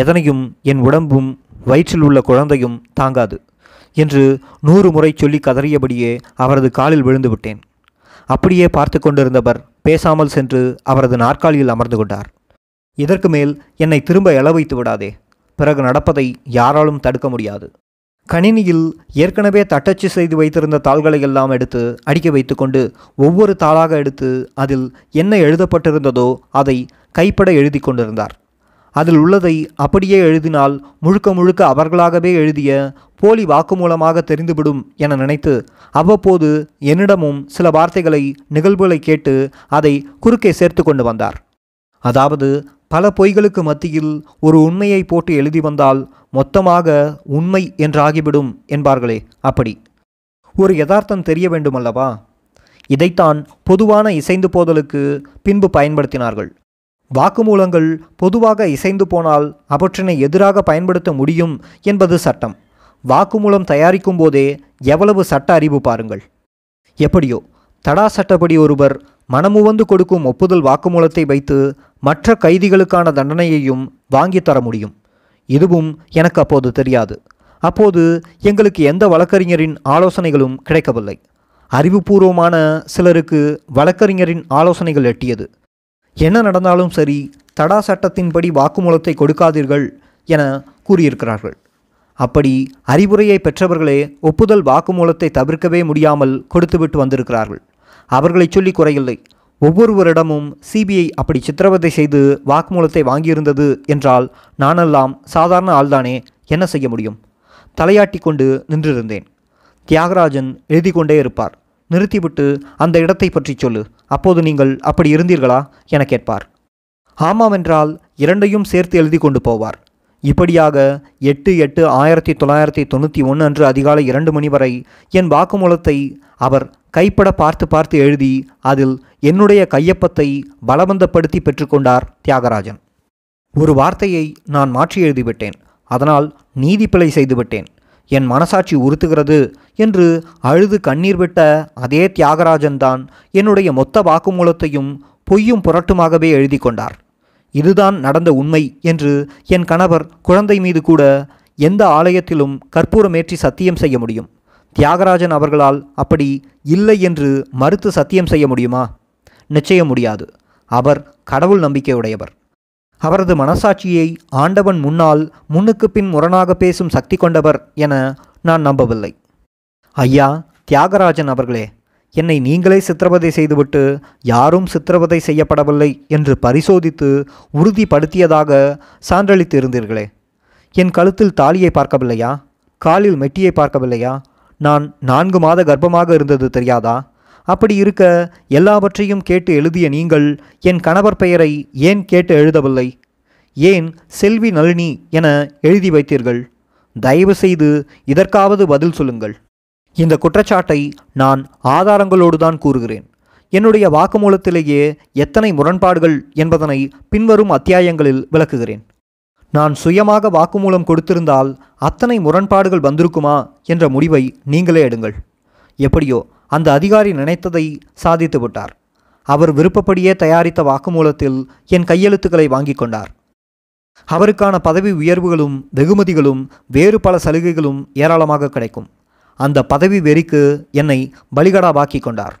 எதனையும் என் உடம்பும் வயிற்றில் உள்ள குழந்தையும் தாங்காது என்று நூறு முறை சொல்லி கதறியபடியே அவரது காலில் விழுந்து விட்டேன் அப்படியே பார்த்து கொண்டிருந்தவர் பேசாமல் சென்று அவரது நாற்காலியில் அமர்ந்து கொண்டார் இதற்கு மேல் என்னை திரும்ப எழ வைத்து விடாதே பிறகு நடப்பதை யாராலும் தடுக்க முடியாது கணினியில் ஏற்கனவே தட்டச்சு செய்து வைத்திருந்த தாள்களை எல்லாம் எடுத்து அடிக்க வைத்துக்கொண்டு ஒவ்வொரு தாளாக எடுத்து அதில் என்ன எழுதப்பட்டிருந்ததோ அதை கைப்பட எழுதி கொண்டிருந்தார் அதில் உள்ளதை அப்படியே எழுதினால் முழுக்க முழுக்க அவர்களாகவே எழுதிய போலி வாக்குமூலமாக தெரிந்துவிடும் என நினைத்து அவ்வப்போது என்னிடமும் சில வார்த்தைகளை நிகழ்வுகளை கேட்டு அதை குறுக்கே சேர்த்து கொண்டு வந்தார் அதாவது பல பொய்களுக்கு மத்தியில் ஒரு உண்மையை போட்டு எழுதி வந்தால் மொத்தமாக உண்மை என்றாகிவிடும் என்பார்களே அப்படி ஒரு யதார்த்தம் தெரிய வேண்டுமல்லவா இதைத்தான் பொதுவான இசைந்து போதலுக்கு பின்பு பயன்படுத்தினார்கள் வாக்குமூலங்கள் பொதுவாக இசைந்து போனால் அவற்றினை எதிராக பயன்படுத்த முடியும் என்பது சட்டம் வாக்குமூலம் தயாரிக்கும் போதே எவ்வளவு சட்ட அறிவு பாருங்கள் எப்படியோ தடா சட்டப்படி ஒருவர் மனமுவந்து கொடுக்கும் ஒப்புதல் வாக்குமூலத்தை வைத்து மற்ற கைதிகளுக்கான தண்டனையையும் வாங்கித்தர தர முடியும் இதுவும் எனக்கு அப்போது தெரியாது அப்போது எங்களுக்கு எந்த வழக்கறிஞரின் ஆலோசனைகளும் கிடைக்கவில்லை அறிவுபூர்வமான சிலருக்கு வழக்கறிஞரின் ஆலோசனைகள் எட்டியது என்ன நடந்தாலும் சரி தடா சட்டத்தின்படி வாக்குமூலத்தை கொடுக்காதீர்கள் என கூறியிருக்கிறார்கள் அப்படி அறிவுரையை பெற்றவர்களே ஒப்புதல் வாக்குமூலத்தை தவிர்க்கவே முடியாமல் கொடுத்துவிட்டு வந்திருக்கிறார்கள் அவர்களை சொல்லி குறையில்லை ஒவ்வொருவரிடமும் சிபிஐ அப்படி சித்திரவதை செய்து வாக்குமூலத்தை வாங்கியிருந்தது என்றால் நானெல்லாம் சாதாரண ஆள்தானே என்ன செய்ய முடியும் தலையாட்டி கொண்டு நின்றிருந்தேன் தியாகராஜன் எழுதி கொண்டே இருப்பார் நிறுத்திவிட்டு அந்த இடத்தை பற்றி சொல்லு அப்போது நீங்கள் அப்படி இருந்தீர்களா என கேட்பார் ஆமாவென்றால் இரண்டையும் சேர்த்து எழுதி கொண்டு போவார் இப்படியாக எட்டு எட்டு ஆயிரத்தி தொள்ளாயிரத்தி தொண்ணூற்றி ஒன்று அன்று அதிகாலை இரண்டு மணி வரை என் வாக்குமூலத்தை அவர் கைப்பட பார்த்து பார்த்து எழுதி அதில் என்னுடைய கையொப்பத்தை பலவந்தப்படுத்தி பெற்றுக்கொண்டார் தியாகராஜன் ஒரு வார்த்தையை நான் மாற்றி எழுதிவிட்டேன் அதனால் நீதிப்பிழை செய்துவிட்டேன் என் மனசாட்சி உறுத்துகிறது என்று அழுது கண்ணீர் விட்ட அதே தியாகராஜன் தான் என்னுடைய மொத்த வாக்குமூலத்தையும் பொய்யும் புரட்டுமாகவே எழுதி கொண்டார் இதுதான் நடந்த உண்மை என்று என் கணவர் குழந்தை மீது கூட எந்த ஆலயத்திலும் கற்பூரமேற்றி சத்தியம் செய்ய முடியும் தியாகராஜன் அவர்களால் அப்படி இல்லை என்று மறுத்து சத்தியம் செய்ய முடியுமா நிச்சயம் முடியாது அவர் கடவுள் நம்பிக்கையுடையவர் அவரது மனசாட்சியை ஆண்டவன் முன்னால் முன்னுக்கு பின் முரணாக பேசும் சக்தி கொண்டவர் என நான் நம்பவில்லை ஐயா தியாகராஜன் அவர்களே என்னை நீங்களே சித்திரவதை செய்துவிட்டு யாரும் சித்திரவதை செய்யப்படவில்லை என்று பரிசோதித்து உறுதிப்படுத்தியதாக சான்றளித்து இருந்தீர்களே என் கழுத்தில் தாலியை பார்க்கவில்லையா காலில் மெட்டியை பார்க்கவில்லையா நான் நான்கு மாத கர்ப்பமாக இருந்தது தெரியாதா அப்படி இருக்க எல்லாவற்றையும் கேட்டு எழுதிய நீங்கள் என் கணவர் பெயரை ஏன் கேட்டு எழுதவில்லை ஏன் செல்வி நளினி என எழுதி வைத்தீர்கள் தயவு செய்து இதற்காவது பதில் சொல்லுங்கள் இந்த குற்றச்சாட்டை நான் ஆதாரங்களோடுதான் கூறுகிறேன் என்னுடைய வாக்குமூலத்திலேயே எத்தனை முரண்பாடுகள் என்பதனை பின்வரும் அத்தியாயங்களில் விளக்குகிறேன் நான் சுயமாக வாக்குமூலம் கொடுத்திருந்தால் அத்தனை முரண்பாடுகள் வந்திருக்குமா என்ற முடிவை நீங்களே எடுங்கள் எப்படியோ அந்த அதிகாரி நினைத்ததை சாதித்து விட்டார் அவர் விருப்பப்படியே தயாரித்த வாக்குமூலத்தில் என் கையெழுத்துக்களை வாங்கி கொண்டார் அவருக்கான பதவி உயர்வுகளும் வெகுமதிகளும் வேறு பல சலுகைகளும் ஏராளமாக கிடைக்கும் அந்த பதவி வெறிக்கு என்னை பலிகடா வாக்கிக் கொண்டார்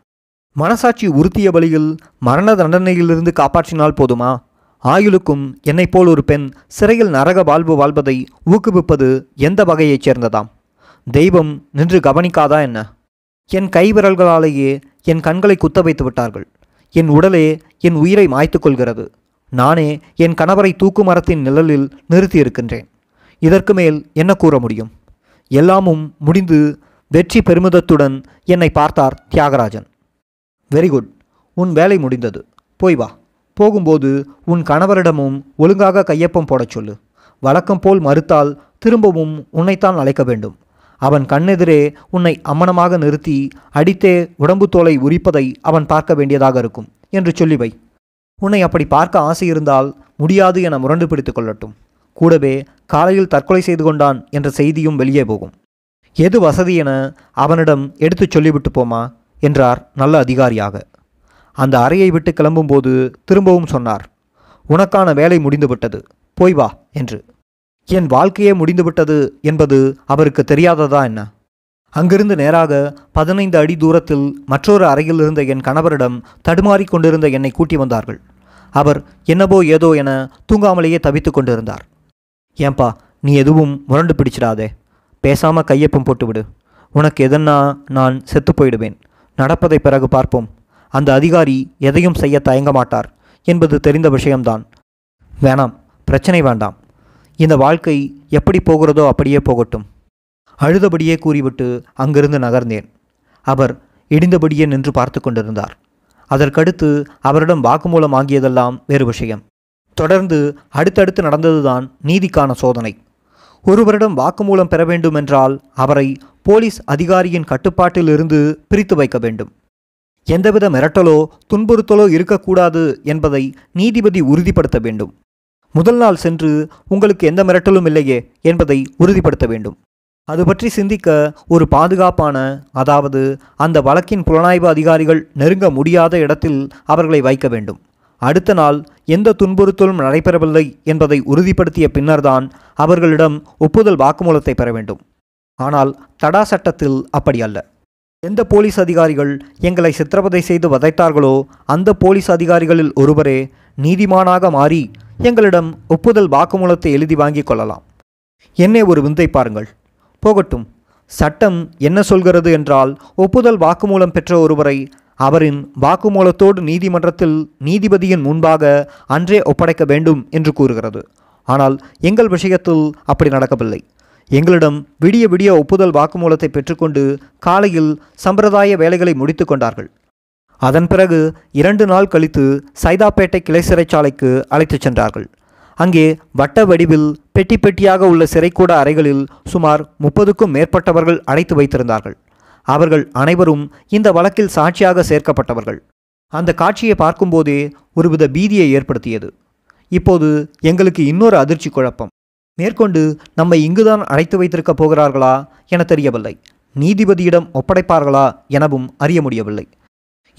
மனசாட்சி உறுத்திய பலியில் மரண தண்டனையிலிருந்து காப்பாற்றினால் போதுமா ஆயுளுக்கும் என்னைப் போல் ஒரு பெண் சிறையில் நரக வாழ்வு வாழ்வதை ஊக்குவிப்பது எந்த வகையைச் சேர்ந்ததாம் தெய்வம் நின்று கவனிக்காதா என்ன என் கைவிரல்களாலேயே என் கண்களை குத்த வைத்து விட்டார்கள் என் உடலே என் உயிரை மாய்த்து கொள்கிறது நானே என் கணவரை தூக்கு மரத்தின் நிழலில் நிறுத்தியிருக்கின்றேன் இதற்கு மேல் என்ன கூற முடியும் எல்லாமும் முடிந்து வெற்றி பெருமிதத்துடன் என்னை பார்த்தார் தியாகராஜன் வெரி குட் உன் வேலை முடிந்தது போய் வா போகும்போது உன் கணவரிடமும் ஒழுங்காக கையொப்பம் போடச் சொல்லு வழக்கம் போல் மறுத்தால் திரும்பவும் உன்னைத்தான் அழைக்க வேண்டும் அவன் கண்ணெதிரே உன்னை அம்மனமாக நிறுத்தி அடித்தே உடம்பு தோலை உரிப்பதை அவன் பார்க்க வேண்டியதாக இருக்கும் என்று சொல்லி வை உன்னை அப்படி பார்க்க ஆசை இருந்தால் முடியாது என முரண்டு பிடித்து கொள்ளட்டும் கூடவே காலையில் தற்கொலை செய்து கொண்டான் என்ற செய்தியும் வெளியே போகும் எது வசதி என அவனிடம் எடுத்து சொல்லிவிட்டு போமா என்றார் நல்ல அதிகாரியாக அந்த அறையை விட்டு கிளம்பும்போது திரும்பவும் சொன்னார் உனக்கான வேலை முடிந்துவிட்டது போய் வா என்று என் வாழ்க்கையே முடிந்துவிட்டது என்பது அவருக்கு தெரியாததா என்ன அங்கிருந்து நேராக பதினைந்து அடி தூரத்தில் மற்றொரு அறையில் இருந்த என் கணவரிடம் தடுமாறி கொண்டிருந்த என்னை கூட்டி வந்தார்கள் அவர் என்னவோ ஏதோ என தூங்காமலேயே தவித்து கொண்டிருந்தார் ஏன்பா நீ எதுவும் முரண்டு பிடிச்சிடாதே பேசாமல் கையப்பம் போட்டுவிடு உனக்கு எதன்னா நான் செத்து போயிடுவேன் நடப்பதை பிறகு பார்ப்போம் அந்த அதிகாரி எதையும் செய்ய தயங்க மாட்டார் என்பது தெரிந்த விஷயம்தான் வேணாம் பிரச்சனை வேண்டாம் இந்த வாழ்க்கை எப்படி போகிறதோ அப்படியே போகட்டும் அழுதபடியே கூறிவிட்டு அங்கிருந்து நகர்ந்தேன் அவர் இடிந்தபடியே நின்று பார்த்து கொண்டிருந்தார் அதற்கடுத்து அவரிடம் வாக்குமூலம் வாங்கியதெல்லாம் வேறு விஷயம் தொடர்ந்து அடுத்தடுத்து நடந்ததுதான் நீதிக்கான சோதனை ஒருவரிடம் வாக்குமூலம் பெற வேண்டும் என்றால் அவரை போலீஸ் அதிகாரியின் கட்டுப்பாட்டிலிருந்து பிரித்து வைக்க வேண்டும் எந்தவித மிரட்டலோ துன்புறுத்தலோ இருக்கக்கூடாது என்பதை நீதிபதி உறுதிப்படுத்த வேண்டும் முதல் நாள் சென்று உங்களுக்கு எந்த மிரட்டலும் இல்லையே என்பதை உறுதிப்படுத்த வேண்டும் அது பற்றி சிந்திக்க ஒரு பாதுகாப்பான அதாவது அந்த வழக்கின் புலனாய்வு அதிகாரிகள் நெருங்க முடியாத இடத்தில் அவர்களை வைக்க வேண்டும் அடுத்த நாள் எந்த துன்புறுத்தலும் நடைபெறவில்லை என்பதை உறுதிப்படுத்திய பின்னர்தான் அவர்களிடம் ஒப்புதல் வாக்குமூலத்தை பெற வேண்டும் ஆனால் தடா சட்டத்தில் அப்படி அல்ல எந்த போலீஸ் அதிகாரிகள் எங்களை சித்திரவதை செய்து வதைத்தார்களோ அந்த போலீஸ் அதிகாரிகளில் ஒருவரே நீதிமானாக மாறி எங்களிடம் ஒப்புதல் வாக்குமூலத்தை எழுதி வாங்கிக் கொள்ளலாம் என்னை ஒரு விந்தை பாருங்கள் போகட்டும் சட்டம் என்ன சொல்கிறது என்றால் ஒப்புதல் வாக்குமூலம் பெற்ற ஒருவரை அவரின் வாக்குமூலத்தோடு நீதிமன்றத்தில் நீதிபதியின் முன்பாக அன்றே ஒப்படைக்க வேண்டும் என்று கூறுகிறது ஆனால் எங்கள் விஷயத்தில் அப்படி நடக்கவில்லை எங்களிடம் விடிய விடிய ஒப்புதல் வாக்குமூலத்தை பெற்றுக்கொண்டு காலையில் சம்பிரதாய வேலைகளை முடித்து கொண்டார்கள் அதன் பிறகு இரண்டு நாள் கழித்து சைதாப்பேட்டை கிளை சிறைச்சாலைக்கு அழைத்துச் சென்றார்கள் அங்கே வட்ட வடிவில் பெட்டி பெட்டியாக உள்ள சிறைக்கூட அறைகளில் சுமார் முப்பதுக்கும் மேற்பட்டவர்கள் அடைத்து வைத்திருந்தார்கள் அவர்கள் அனைவரும் இந்த வழக்கில் சாட்சியாக சேர்க்கப்பட்டவர்கள் அந்த காட்சியை பார்க்கும்போதே ஒருவித பீதியை ஏற்படுத்தியது இப்போது எங்களுக்கு இன்னொரு அதிர்ச்சி குழப்பம் மேற்கொண்டு நம்மை இங்குதான் அழைத்து வைத்திருக்க போகிறார்களா என தெரியவில்லை நீதிபதியிடம் ஒப்படைப்பார்களா எனவும் அறிய முடியவில்லை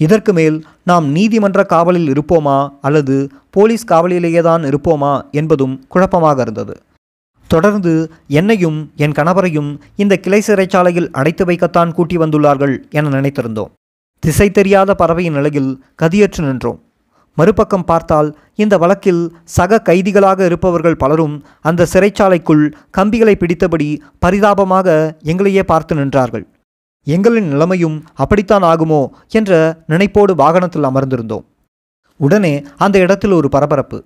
இதற்கு மேல் நாம் நீதிமன்ற காவலில் இருப்போமா அல்லது போலீஸ் காவலிலேயே தான் இருப்போமா என்பதும் குழப்பமாக இருந்தது தொடர்ந்து என்னையும் என் கணவரையும் இந்த கிளை சிறைச்சாலையில் அடைத்து வைக்கத்தான் கூட்டி வந்துள்ளார்கள் என நினைத்திருந்தோம் திசை தெரியாத பறவையின் நிலையில் கதியற்று நின்றோம் மறுபக்கம் பார்த்தால் இந்த வழக்கில் சக கைதிகளாக இருப்பவர்கள் பலரும் அந்த சிறைச்சாலைக்குள் கம்பிகளை பிடித்தபடி பரிதாபமாக எங்களையே பார்த்து நின்றார்கள் எங்களின் நிலைமையும் அப்படித்தான் ஆகுமோ என்ற நினைப்போடு வாகனத்தில் அமர்ந்திருந்தோம் உடனே அந்த இடத்தில் ஒரு பரபரப்பு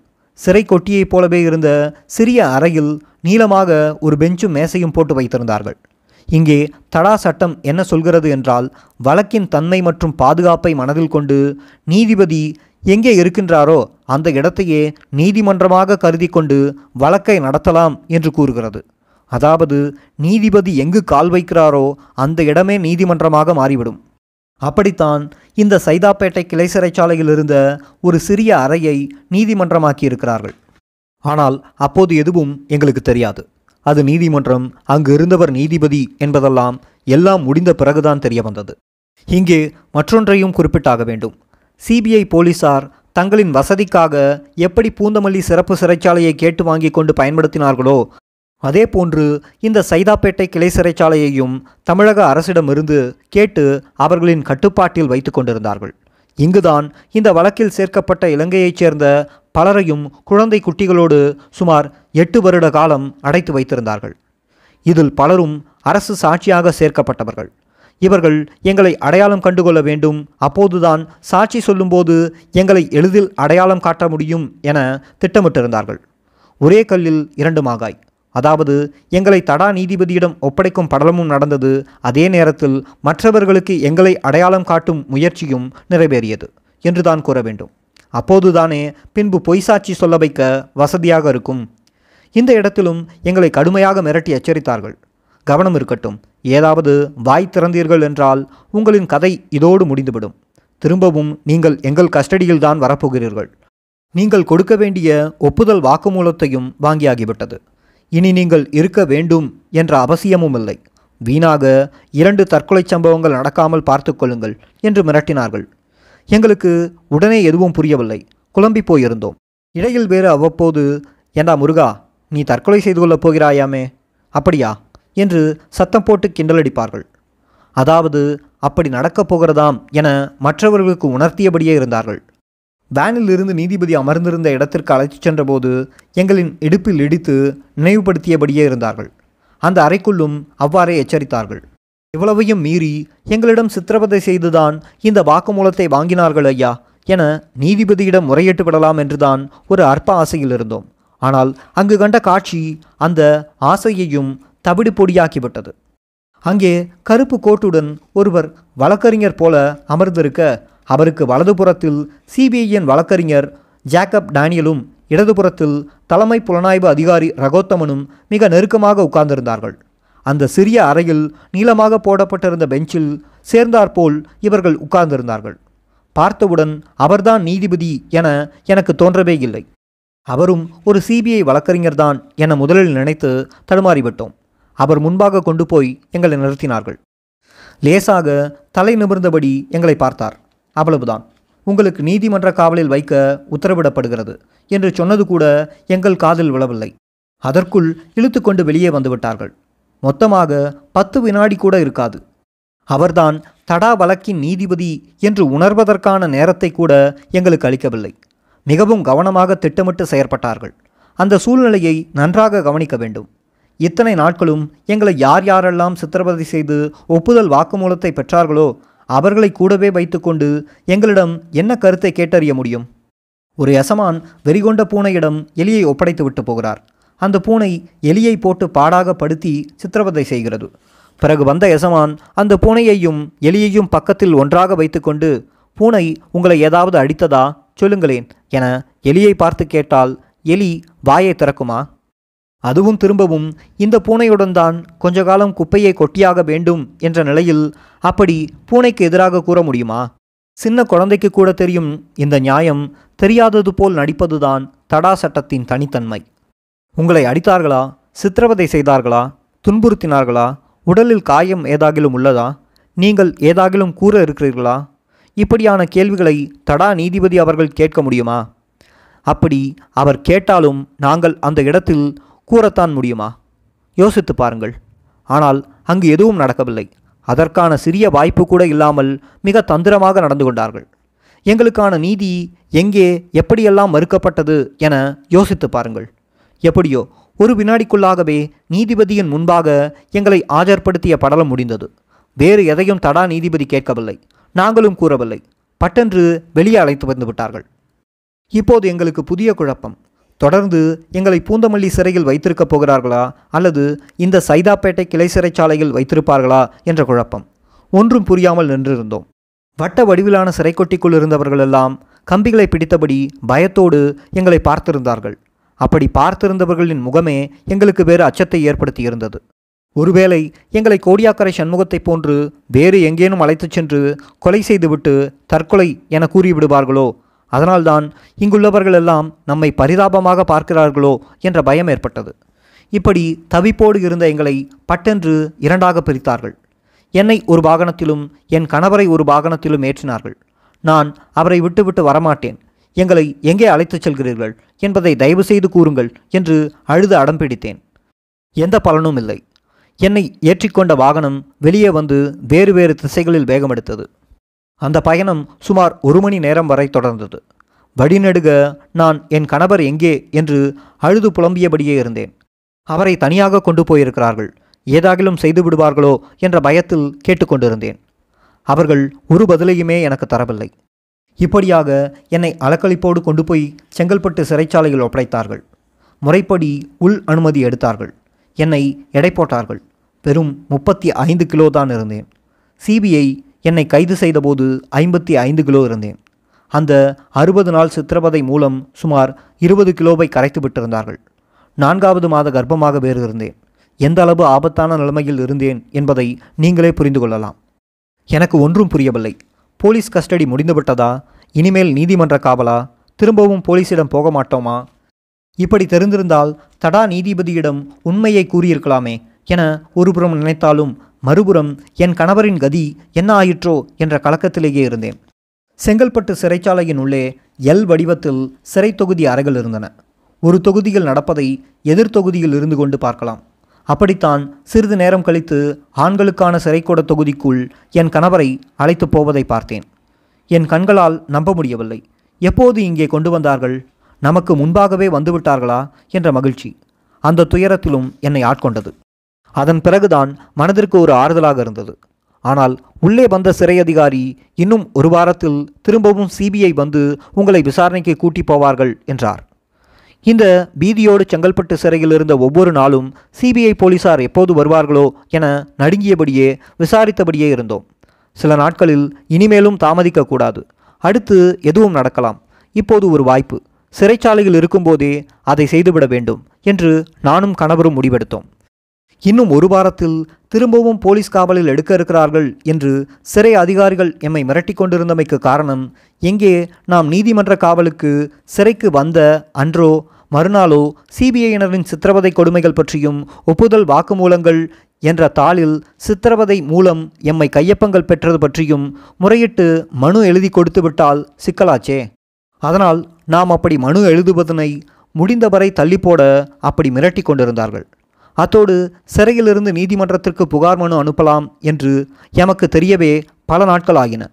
சிறை கொட்டியைப் போலவே இருந்த சிறிய அறையில் நீளமாக ஒரு பெஞ்சும் மேசையும் போட்டு வைத்திருந்தார்கள் இங்கே தடா சட்டம் என்ன சொல்கிறது என்றால் வழக்கின் தன்மை மற்றும் பாதுகாப்பை மனதில் கொண்டு நீதிபதி எங்கே இருக்கின்றாரோ அந்த இடத்தையே நீதிமன்றமாக கருதி கொண்டு வழக்கை நடத்தலாம் என்று கூறுகிறது அதாவது நீதிபதி எங்கு கால் வைக்கிறாரோ அந்த இடமே நீதிமன்றமாக மாறிவிடும் அப்படித்தான் இந்த சைதாப்பேட்டை கிளை சிறைச்சாலையில் இருந்த ஒரு சிறிய அறையை நீதிமன்றமாக்கியிருக்கிறார்கள் ஆனால் அப்போது எதுவும் எங்களுக்கு தெரியாது அது நீதிமன்றம் அங்கு இருந்தவர் நீதிபதி என்பதெல்லாம் எல்லாம் முடிந்த பிறகுதான் தெரிய வந்தது இங்கே மற்றொன்றையும் குறிப்பிட்டாக வேண்டும் சிபிஐ போலீசார் தங்களின் வசதிக்காக எப்படி பூந்தமல்லி சிறப்பு சிறைச்சாலையை கேட்டு வாங்கி கொண்டு பயன்படுத்தினார்களோ அதேபோன்று இந்த சைதாப்பேட்டை கிளை சிறைச்சாலையையும் தமிழக அரசிடமிருந்து கேட்டு அவர்களின் கட்டுப்பாட்டில் வைத்து கொண்டிருந்தார்கள் இங்குதான் இந்த வழக்கில் சேர்க்கப்பட்ட இலங்கையைச் சேர்ந்த பலரையும் குழந்தை குட்டிகளோடு சுமார் எட்டு வருட காலம் அடைத்து வைத்திருந்தார்கள் இதில் பலரும் அரசு சாட்சியாக சேர்க்கப்பட்டவர்கள் இவர்கள் எங்களை அடையாளம் கண்டுகொள்ள வேண்டும் அப்போதுதான் சாட்சி சொல்லும்போது எங்களை எளிதில் அடையாளம் காட்ட முடியும் என திட்டமிட்டிருந்தார்கள் ஒரே கல்லில் இரண்டு மாகாய் அதாவது எங்களை தடா நீதிபதியிடம் ஒப்படைக்கும் படலமும் நடந்தது அதே நேரத்தில் மற்றவர்களுக்கு எங்களை அடையாளம் காட்டும் முயற்சியும் நிறைவேறியது என்றுதான் கூற வேண்டும் அப்போதுதானே பின்பு பொய்சாட்சி சொல்ல வைக்க வசதியாக இருக்கும் இந்த இடத்திலும் எங்களை கடுமையாக மிரட்டி எச்சரித்தார்கள் கவனம் இருக்கட்டும் ஏதாவது வாய் திறந்தீர்கள் என்றால் உங்களின் கதை இதோடு முடிந்துவிடும் திரும்பவும் நீங்கள் எங்கள் கஸ்டடியில்தான் வரப்போகிறீர்கள் நீங்கள் கொடுக்க வேண்டிய ஒப்புதல் வாக்குமூலத்தையும் வாங்கியாகிவிட்டது இனி நீங்கள் இருக்க வேண்டும் என்ற அவசியமும் இல்லை வீணாக இரண்டு தற்கொலை சம்பவங்கள் நடக்காமல் பார்த்து கொள்ளுங்கள் என்று மிரட்டினார்கள் எங்களுக்கு உடனே எதுவும் புரியவில்லை குழம்பி போயிருந்தோம் இடையில் வேறு அவ்வப்போது ஏண்டா முருகா நீ தற்கொலை செய்து கொள்ளப் போகிறாயாமே அப்படியா என்று சத்தம் போட்டு கிண்டலடிப்பார்கள் அதாவது அப்படி நடக்கப் போகிறதாம் என மற்றவர்களுக்கு உணர்த்தியபடியே இருந்தார்கள் வேனிலிருந்து நீதிபதி அமர்ந்திருந்த இடத்திற்கு அழைத்துச் சென்றபோது எங்களின் இடுப்பில் இடித்து நினைவுபடுத்தியபடியே இருந்தார்கள் அந்த அறைக்குள்ளும் அவ்வாறே எச்சரித்தார்கள் இவ்வளவையும் மீறி எங்களிடம் சித்திரவதை செய்துதான் இந்த வாக்குமூலத்தை வாங்கினார்கள் ஐயா என நீதிபதியிடம் முறையிட்டு விடலாம் என்றுதான் ஒரு அற்ப ஆசையில் இருந்தோம் ஆனால் அங்கு கண்ட காட்சி அந்த ஆசையையும் தவிடு பொடியாக்கிவிட்டது அங்கே கருப்பு கோட்டுடன் ஒருவர் வழக்கறிஞர் போல அமர்ந்திருக்க அவருக்கு வலதுபுறத்தில் சிபிஐயின் வழக்கறிஞர் ஜேக்கப் டேனியலும் இடதுபுறத்தில் தலைமை புலனாய்வு அதிகாரி ரகோத்தமனும் மிக நெருக்கமாக உட்கார்ந்திருந்தார்கள் அந்த சிறிய அறையில் நீளமாக போடப்பட்டிருந்த பெஞ்சில் சேர்ந்தாற்போல் இவர்கள் உட்கார்ந்திருந்தார்கள் பார்த்தவுடன் அவர்தான் நீதிபதி என எனக்கு தோன்றவே இல்லை அவரும் ஒரு சிபிஐ வழக்கறிஞர்தான் என முதலில் நினைத்து தடுமாறிவிட்டோம் அவர் முன்பாக கொண்டு போய் எங்களை நிறுத்தினார்கள் லேசாக தலை நிமிர்ந்தபடி எங்களை பார்த்தார் அவ்வளவுதான் உங்களுக்கு நீதிமன்ற காவலில் வைக்க உத்தரவிடப்படுகிறது என்று சொன்னது கூட எங்கள் காதில் விழவில்லை அதற்குள் இழுத்து கொண்டு வெளியே வந்துவிட்டார்கள் மொத்தமாக பத்து வினாடி கூட இருக்காது அவர்தான் தடா வழக்கின் நீதிபதி என்று உணர்வதற்கான நேரத்தை கூட எங்களுக்கு அளிக்கவில்லை மிகவும் கவனமாக திட்டமிட்டு செயற்பட்டார்கள் அந்த சூழ்நிலையை நன்றாக கவனிக்க வேண்டும் இத்தனை நாட்களும் எங்களை யார் யாரெல்லாம் சித்திரவதை செய்து ஒப்புதல் வாக்குமூலத்தை பெற்றார்களோ அவர்களை கூடவே வைத்துக்கொண்டு எங்களிடம் என்ன கருத்தை கேட்டறிய முடியும் ஒரு யசமான் வெறிகொண்ட பூனையிடம் எலியை ஒப்படைத்து விட்டு போகிறார் அந்த பூனை எலியை போட்டு பாடாக படுத்தி சித்திரவதை செய்கிறது பிறகு வந்த யசமான் அந்த பூனையையும் எலியையும் பக்கத்தில் ஒன்றாக வைத்துக்கொண்டு பூனை உங்களை ஏதாவது அடித்ததா சொல்லுங்களேன் என எலியை பார்த்து கேட்டால் எலி வாயை திறக்குமா அதுவும் திரும்பவும் இந்த பூனையுடன் தான் கொஞ்ச காலம் குப்பையை கொட்டியாக வேண்டும் என்ற நிலையில் அப்படி பூனைக்கு எதிராக கூற முடியுமா சின்ன குழந்தைக்கு கூட தெரியும் இந்த நியாயம் தெரியாதது போல் நடிப்பதுதான் தடா சட்டத்தின் தனித்தன்மை உங்களை அடித்தார்களா சித்திரவதை செய்தார்களா துன்புறுத்தினார்களா உடலில் காயம் ஏதாகிலும் உள்ளதா நீங்கள் ஏதாகிலும் கூற இருக்கிறீர்களா இப்படியான கேள்விகளை தடா நீதிபதி அவர்கள் கேட்க முடியுமா அப்படி அவர் கேட்டாலும் நாங்கள் அந்த இடத்தில் கூறத்தான் முடியுமா யோசித்து பாருங்கள் ஆனால் அங்கு எதுவும் நடக்கவில்லை அதற்கான சிறிய வாய்ப்பு கூட இல்லாமல் மிக தந்திரமாக நடந்து கொண்டார்கள் எங்களுக்கான நீதி எங்கே எப்படியெல்லாம் மறுக்கப்பட்டது என யோசித்து பாருங்கள் எப்படியோ ஒரு வினாடிக்குள்ளாகவே நீதிபதியின் முன்பாக எங்களை ஆஜர்படுத்திய படலம் முடிந்தது வேறு எதையும் தடா நீதிபதி கேட்கவில்லை நாங்களும் கூறவில்லை பட்டென்று வெளியே அழைத்து வந்து விட்டார்கள் இப்போது எங்களுக்கு புதிய குழப்பம் தொடர்ந்து எங்களை பூந்தமல்லி சிறையில் வைத்திருக்கப் போகிறார்களா அல்லது இந்த சைதாப்பேட்டை கிளை சிறைச்சாலையில் வைத்திருப்பார்களா என்ற குழப்பம் ஒன்றும் புரியாமல் நின்றிருந்தோம் வட்ட வடிவிலான சிறைக்கொட்டிக்குள் இருந்தவர்களெல்லாம் கம்பிகளை பிடித்தபடி பயத்தோடு எங்களை பார்த்திருந்தார்கள் அப்படி பார்த்திருந்தவர்களின் முகமே எங்களுக்கு வேறு அச்சத்தை ஏற்படுத்தியிருந்தது ஒருவேளை எங்களை கோடியாக்கரை சண்முகத்தைப் போன்று வேறு எங்கேனும் அழைத்துச் சென்று கொலை செய்துவிட்டு தற்கொலை என கூறிவிடுவார்களோ அதனால்தான் இங்குள்ளவர்கள் எல்லாம் நம்மை பரிதாபமாக பார்க்கிறார்களோ என்ற பயம் ஏற்பட்டது இப்படி தவிப்போடு இருந்த எங்களை பட்டென்று இரண்டாக பிரித்தார்கள் என்னை ஒரு வாகனத்திலும் என் கணவரை ஒரு வாகனத்திலும் ஏற்றினார்கள் நான் அவரை விட்டுவிட்டு வரமாட்டேன் எங்களை எங்கே அழைத்துச் செல்கிறீர்கள் என்பதை தயவு செய்து கூறுங்கள் என்று அழுது அடம்பிடித்தேன் எந்த பலனும் இல்லை என்னை ஏற்றிக்கொண்ட வாகனம் வெளியே வந்து வேறு வேறு திசைகளில் வேகமெடுத்தது அந்த பயணம் சுமார் ஒரு மணி நேரம் வரை தொடர்ந்தது வழிநடுக நான் என் கணவர் எங்கே என்று அழுது புலம்பியபடியே இருந்தேன் அவரை தனியாக கொண்டு போயிருக்கிறார்கள் ஏதாகிலும் செய்து விடுவார்களோ என்ற பயத்தில் கேட்டுக்கொண்டிருந்தேன் அவர்கள் ஒரு பதிலையுமே எனக்கு தரவில்லை இப்படியாக என்னை அலக்களிப்போடு கொண்டு போய் செங்கல்பட்டு சிறைச்சாலையில் ஒப்படைத்தார்கள் முறைப்படி உள் அனுமதி எடுத்தார்கள் என்னை எடை போட்டார்கள் வெறும் முப்பத்தி ஐந்து கிலோ தான் இருந்தேன் சிபிஐ என்னை கைது செய்தபோது ஐம்பத்தி ஐந்து கிலோ இருந்தேன் அந்த அறுபது நாள் சித்திரவதை மூலம் சுமார் இருபது கிலோவை கரைத்து விட்டிருந்தார்கள் நான்காவது மாத கர்ப்பமாக வேறு இருந்தேன் எந்த அளவு ஆபத்தான நிலைமையில் இருந்தேன் என்பதை நீங்களே புரிந்து கொள்ளலாம் எனக்கு ஒன்றும் புரியவில்லை போலீஸ் கஸ்டடி முடிந்துவிட்டதா இனிமேல் நீதிமன்ற காவலா திரும்பவும் போலீஸிடம் போக மாட்டோமா இப்படி தெரிந்திருந்தால் தடா நீதிபதியிடம் உண்மையை கூறியிருக்கலாமே என ஒருபுறம் நினைத்தாலும் மறுபுறம் என் கணவரின் கதி என்ன ஆயிற்றோ என்ற கலக்கத்திலேயே இருந்தேன் செங்கல்பட்டு சிறைச்சாலையின் உள்ளே எல் வடிவத்தில் சிறை தொகுதி அறைகள் இருந்தன ஒரு தொகுதியில் நடப்பதை எதிர் தொகுதியில் இருந்து கொண்டு பார்க்கலாம் அப்படித்தான் சிறிது நேரம் கழித்து ஆண்களுக்கான சிறைக்கூட தொகுதிக்குள் என் கணவரை அழைத்துப் போவதை பார்த்தேன் என் கண்களால் நம்ப முடியவில்லை எப்போது இங்கே கொண்டு வந்தார்கள் நமக்கு முன்பாகவே வந்துவிட்டார்களா என்ற மகிழ்ச்சி அந்த துயரத்திலும் என்னை ஆட்கொண்டது அதன் பிறகுதான் மனதிற்கு ஒரு ஆறுதலாக இருந்தது ஆனால் உள்ளே வந்த சிறை அதிகாரி இன்னும் ஒரு வாரத்தில் திரும்பவும் சிபிஐ வந்து உங்களை விசாரணைக்கு கூட்டி போவார்கள் என்றார் இந்த பீதியோடு செங்கல்பட்டு சிறையில் இருந்த ஒவ்வொரு நாளும் சிபிஐ போலீசார் எப்போது வருவார்களோ என நடுங்கியபடியே விசாரித்தபடியே இருந்தோம் சில நாட்களில் இனிமேலும் தாமதிக்கக்கூடாது அடுத்து எதுவும் நடக்கலாம் இப்போது ஒரு வாய்ப்பு சிறைச்சாலையில் இருக்கும்போதே அதை செய்துவிட வேண்டும் என்று நானும் கணவரும் முடிவெடுத்தோம் இன்னும் ஒரு வாரத்தில் திரும்பவும் போலீஸ் காவலில் எடுக்க இருக்கிறார்கள் என்று சிறை அதிகாரிகள் எம்மை மிரட்டி கொண்டிருந்தமைக்கு காரணம் எங்கே நாம் நீதிமன்ற காவலுக்கு சிறைக்கு வந்த அன்றோ மறுநாளோ சிபிஐயினரின் சித்திரவதை கொடுமைகள் பற்றியும் ஒப்புதல் வாக்குமூலங்கள் என்ற தாளில் சித்திரவதை மூலம் எம்மை கையப்பங்கள் பெற்றது பற்றியும் முறையிட்டு மனு எழுதி கொடுத்துவிட்டால் சிக்கலாச்சே அதனால் நாம் அப்படி மனு எழுதுவதனை முடிந்தவரை தள்ளிப்போட அப்படி மிரட்டி கொண்டிருந்தார்கள் அத்தோடு சிறையிலிருந்து நீதிமன்றத்திற்கு புகார் மனு அனுப்பலாம் என்று எமக்கு தெரியவே பல நாட்கள் ஆகின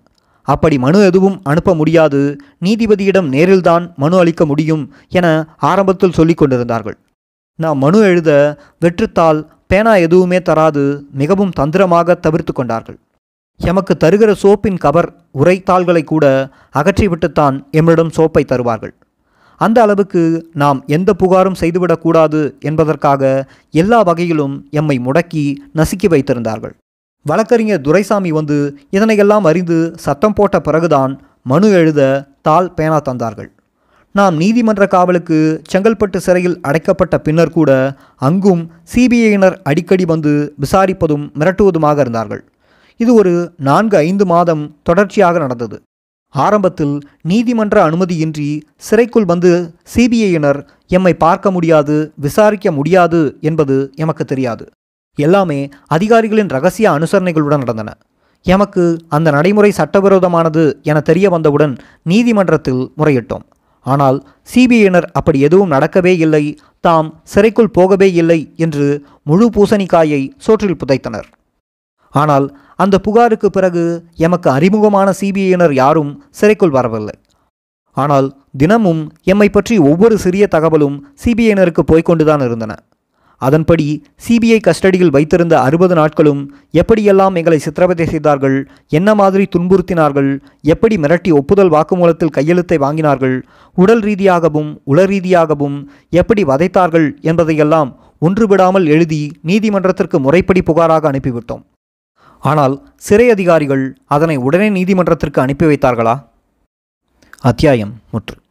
அப்படி மனு எதுவும் அனுப்ப முடியாது நீதிபதியிடம் நேரில்தான் மனு அளிக்க முடியும் என ஆரம்பத்தில் சொல்லி கொண்டிருந்தார்கள் நாம் மனு எழுத வெற்றுத்தால் பேனா எதுவுமே தராது மிகவும் தந்திரமாக தவிர்த்து கொண்டார்கள் எமக்கு தருகிற சோப்பின் கவர் உரைத்தாள்களை கூட அகற்றிவிட்டுத்தான் எம்மிடம் சோப்பை தருவார்கள் அந்த அளவுக்கு நாம் எந்த புகாரும் செய்துவிடக்கூடாது என்பதற்காக எல்லா வகையிலும் எம்மை முடக்கி நசுக்கி வைத்திருந்தார்கள் வழக்கறிஞர் துரைசாமி வந்து இதனையெல்லாம் அறிந்து சத்தம் போட்ட பிறகுதான் மனு எழுத தாள் பேனா தந்தார்கள் நாம் நீதிமன்ற காவலுக்கு செங்கல்பட்டு சிறையில் அடைக்கப்பட்ட பின்னர் கூட அங்கும் சிபிஐயினர் அடிக்கடி வந்து விசாரிப்பதும் மிரட்டுவதுமாக இருந்தார்கள் இது ஒரு நான்கு ஐந்து மாதம் தொடர்ச்சியாக நடந்தது ஆரம்பத்தில் நீதிமன்ற அனுமதியின்றி சிறைக்குள் வந்து சிபிஐயினர் எம்மை பார்க்க முடியாது விசாரிக்க முடியாது என்பது எமக்கு தெரியாது எல்லாமே அதிகாரிகளின் ரகசிய அனுசரணைகளுடன் நடந்தன எமக்கு அந்த நடைமுறை சட்டவிரோதமானது என தெரிய வந்தவுடன் நீதிமன்றத்தில் முறையிட்டோம் ஆனால் சிபிஐயினர் அப்படி எதுவும் நடக்கவே இல்லை தாம் சிறைக்குள் போகவே இல்லை என்று முழு பூசணிக்காயை சோற்றில் புதைத்தனர் ஆனால் அந்த புகாருக்கு பிறகு எமக்கு அறிமுகமான சிபிஐயினர் யாரும் சிறைக்குள் வரவில்லை ஆனால் தினமும் எம்மை பற்றி ஒவ்வொரு சிறிய தகவலும் சிபிஐனருக்கு போய்கொண்டுதான் இருந்தன அதன்படி சிபிஐ கஸ்டடியில் வைத்திருந்த அறுபது நாட்களும் எப்படியெல்லாம் எங்களை சித்திரவதை செய்தார்கள் என்ன மாதிரி துன்புறுத்தினார்கள் எப்படி மிரட்டி ஒப்புதல் வாக்குமூலத்தில் கையெழுத்தை வாங்கினார்கள் உடல் ரீதியாகவும் உள ரீதியாகவும் எப்படி வதைத்தார்கள் என்பதையெல்லாம் ஒன்றுவிடாமல் எழுதி நீதிமன்றத்திற்கு முறைப்படி புகாராக அனுப்பிவிட்டோம் ஆனால் சிறை அதிகாரிகள் அதனை உடனே நீதிமன்றத்திற்கு அனுப்பி வைத்தார்களா அத்தியாயம் முற்று